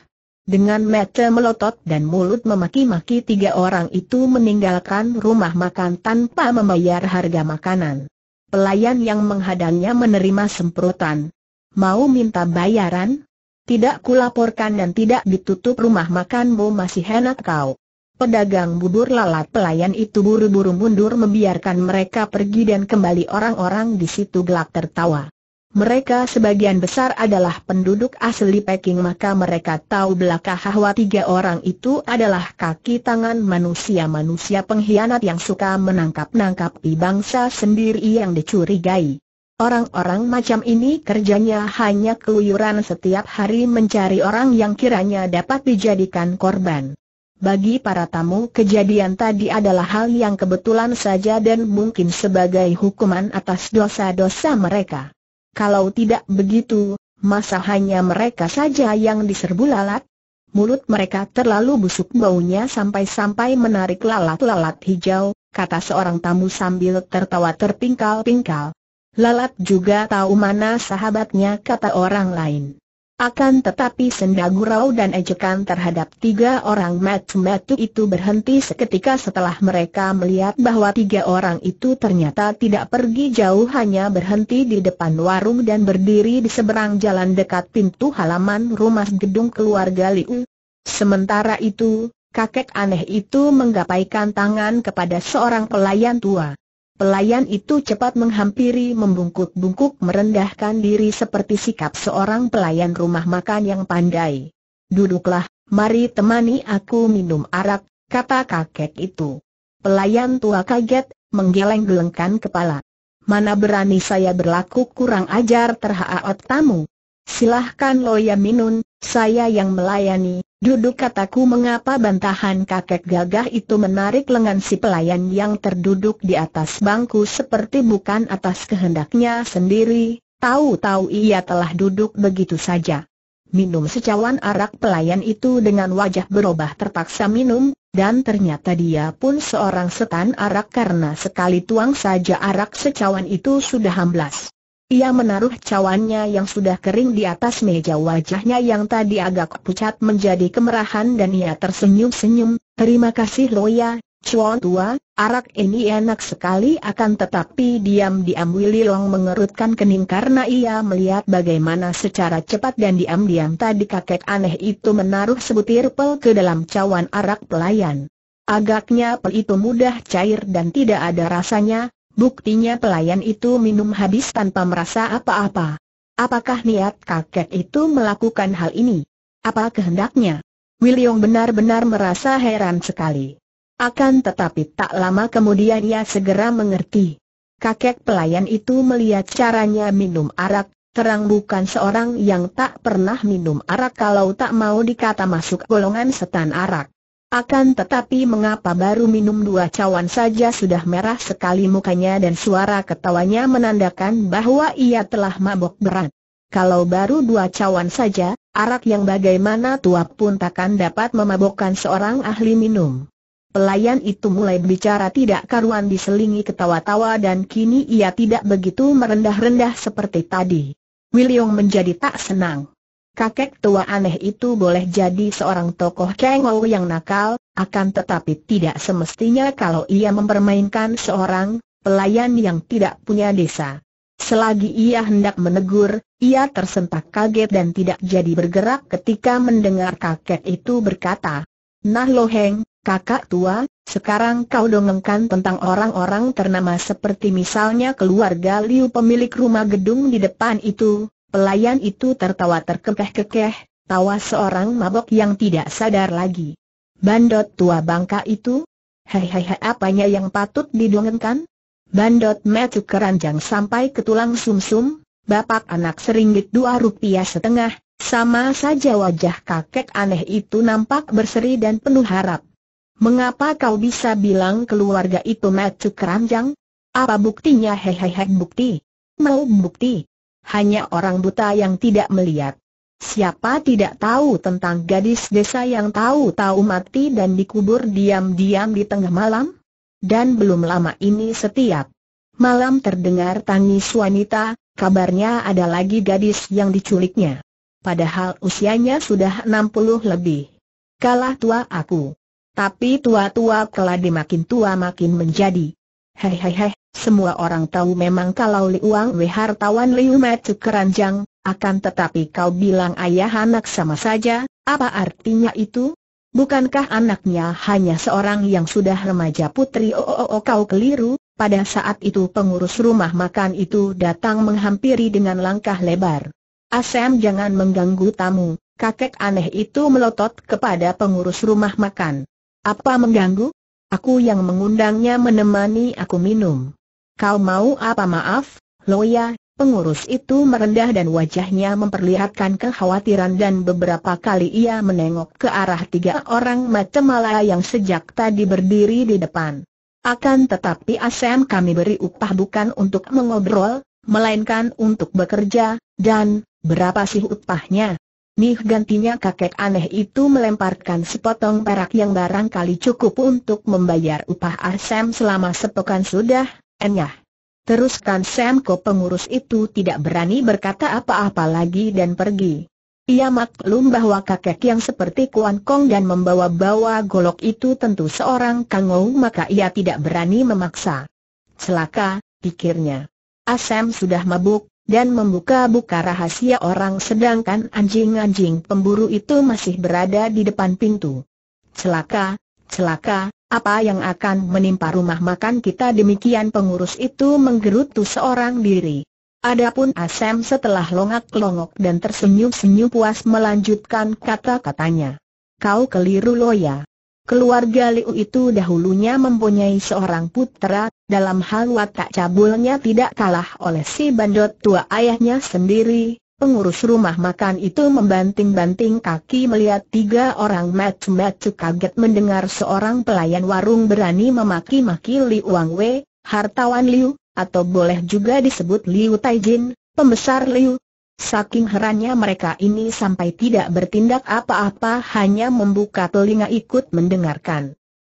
Dengan mata melotot dan mulut memaki-maki tiga orang itu meninggalkan rumah makan tanpa membayar harga makanan. Pelayan yang menghadangnya menerima semprotan. Mau minta bayaran? Tidak kulaporkan dan tidak ditutup rumah makanmu masih enak kau. Pedagang bubur lalat pelayan itu buru-buru mundur membiarkan mereka pergi dan kembali orang-orang di situ gelak tertawa. Mereka sebagian besar adalah penduduk asli Peking maka mereka tahu belaka bahwa tiga orang itu adalah kaki tangan manusia-manusia pengkhianat yang suka menangkap-nangkapi bangsa sendiri yang dicurigai. Orang-orang macam ini kerjanya hanya keluyuran setiap hari mencari orang yang kiranya dapat dijadikan korban. Bagi para tamu kejadian tadi adalah hal yang kebetulan saja dan mungkin sebagai hukuman atas dosa-dosa mereka. Kalau tidak begitu, masa hanya mereka saja yang diserbu lalat? Mulut mereka terlalu busuk baunya sampai-sampai menarik lalat-lalat hijau, kata seorang tamu sambil tertawa terpingkal-pingkal. Lalat juga tahu mana sahabatnya kata orang lain. Akan tetapi senda dan ejekan terhadap tiga orang matu-matu itu berhenti seketika setelah mereka melihat bahwa tiga orang itu ternyata tidak pergi jauh hanya berhenti di depan warung dan berdiri di seberang jalan dekat pintu halaman rumah gedung keluarga Liu. Sementara itu, kakek aneh itu menggapaikan tangan kepada seorang pelayan tua. Pelayan itu cepat menghampiri membungkuk-bungkuk merendahkan diri seperti sikap seorang pelayan rumah makan yang pandai. Duduklah, mari temani aku minum arak, kata kakek itu. Pelayan tua kaget, menggeleng-gelengkan kepala. Mana berani saya berlaku kurang ajar terhadap tamu? Silahkan Loya Minun, saya yang melayani, duduk kataku mengapa bantahan kakek gagah itu menarik lengan si pelayan yang terduduk di atas bangku seperti bukan atas kehendaknya sendiri, tahu-tahu ia telah duduk begitu saja. Minum secawan arak pelayan itu dengan wajah berubah terpaksa minum, dan ternyata dia pun seorang setan arak karena sekali tuang saja arak secawan itu sudah hamblas. Ia menaruh cawannya yang sudah kering di atas meja wajahnya yang tadi agak pucat menjadi kemerahan dan ia tersenyum-senyum, terima kasih Loya, Cuan tua, arak ini enak sekali akan tetapi diam-diam Willy Long mengerutkan kening karena ia melihat bagaimana secara cepat dan diam-diam tadi kakek aneh itu menaruh sebutir pel ke dalam cawan arak pelayan. Agaknya pel itu mudah cair dan tidak ada rasanya, Buktinya pelayan itu minum habis tanpa merasa apa-apa. Apakah niat kakek itu melakukan hal ini? Apa kehendaknya? William benar-benar merasa heran sekali. Akan tetapi tak lama kemudian ia segera mengerti. Kakek pelayan itu melihat caranya minum arak, terang bukan seorang yang tak pernah minum arak kalau tak mau dikata masuk golongan setan arak. Akan tetapi mengapa baru minum dua cawan saja sudah merah sekali mukanya dan suara ketawanya menandakan bahwa ia telah mabok berat. Kalau baru dua cawan saja, arak yang bagaimana tua pun takkan dapat memabokkan seorang ahli minum. Pelayan itu mulai bicara tidak karuan diselingi ketawa-tawa dan kini ia tidak begitu merendah-rendah seperti tadi. William menjadi tak senang kakek tua aneh itu boleh jadi seorang tokoh kengau yang nakal, akan tetapi tidak semestinya kalau ia mempermainkan seorang pelayan yang tidak punya desa. Selagi ia hendak menegur, ia tersentak kaget dan tidak jadi bergerak ketika mendengar kakek itu berkata, Nah Loheng, kakak tua, sekarang kau dongengkan tentang orang-orang ternama seperti misalnya keluarga Liu pemilik rumah gedung di depan itu, Pelayan itu tertawa terkekeh-kekeh, tawa seorang mabok yang tidak sadar lagi. Bandot tua bangka itu? Hei hei hei apanya yang patut didongengkan? Bandot metu keranjang sampai ke tulang sumsum, -sum, bapak anak seringgit dua rupiah setengah, sama saja wajah kakek aneh itu nampak berseri dan penuh harap. Mengapa kau bisa bilang keluarga itu metu keranjang? Apa buktinya hei hei hei bukti? Mau bukti? hanya orang buta yang tidak melihat. Siapa tidak tahu tentang gadis desa yang tahu-tahu mati dan dikubur diam-diam di tengah malam? Dan belum lama ini setiap malam terdengar tangis wanita, kabarnya ada lagi gadis yang diculiknya. Padahal usianya sudah 60 lebih. Kalah tua aku. Tapi tua-tua keladi makin tua makin menjadi. Hei hei hei. Semua orang tahu memang kalau Liuang Wei hartawan Liu Metu keranjang, akan tetapi kau bilang ayah anak sama saja, apa artinya itu? Bukankah anaknya hanya seorang yang sudah remaja putri? Oh, oh, oh kau keliru, pada saat itu pengurus rumah makan itu datang menghampiri dengan langkah lebar. Asem jangan mengganggu tamu, kakek aneh itu melotot kepada pengurus rumah makan. Apa mengganggu? Aku yang mengundangnya menemani aku minum. Kau mau apa maaf, Loya? Pengurus itu merendah dan wajahnya memperlihatkan kekhawatiran dan beberapa kali ia menengok ke arah tiga orang macam macamala yang sejak tadi berdiri di depan. Akan tetapi Assem kami beri upah bukan untuk mengobrol, melainkan untuk bekerja, dan, berapa sih upahnya? Nih gantinya kakek aneh itu melemparkan sepotong perak yang barangkali cukup untuk membayar upah Assem selama sepekan sudah, Enyah. Teruskan Sam, ko pengurus itu tidak berani berkata apa-apa lagi dan pergi. Ia maklum bahwa kakek yang seperti Kuan Kong dan membawa-bawa golok itu tentu seorang kangou maka ia tidak berani memaksa. Celaka, pikirnya. Asam ah, sudah mabuk, dan membuka-buka rahasia orang sedangkan anjing-anjing pemburu itu masih berada di depan pintu. Celaka, celaka, apa yang akan menimpa rumah makan kita demikian pengurus itu menggerutu seorang diri. Adapun Asem setelah longak-longok dan tersenyum-senyum puas melanjutkan kata-katanya. Kau keliru Loya. Keluarga Liu itu dahulunya mempunyai seorang putera. dalam hal watak cabulnya tidak kalah oleh si bandot tua ayahnya sendiri, Pengurus rumah makan itu membanting-banting kaki melihat tiga orang macu-macu kaget mendengar seorang pelayan warung berani memaki-maki Li Wang Wei, hartawan Liu, atau boleh juga disebut Liu Taijin, pembesar Liu. Saking herannya mereka ini sampai tidak bertindak apa-apa hanya membuka telinga ikut mendengarkan.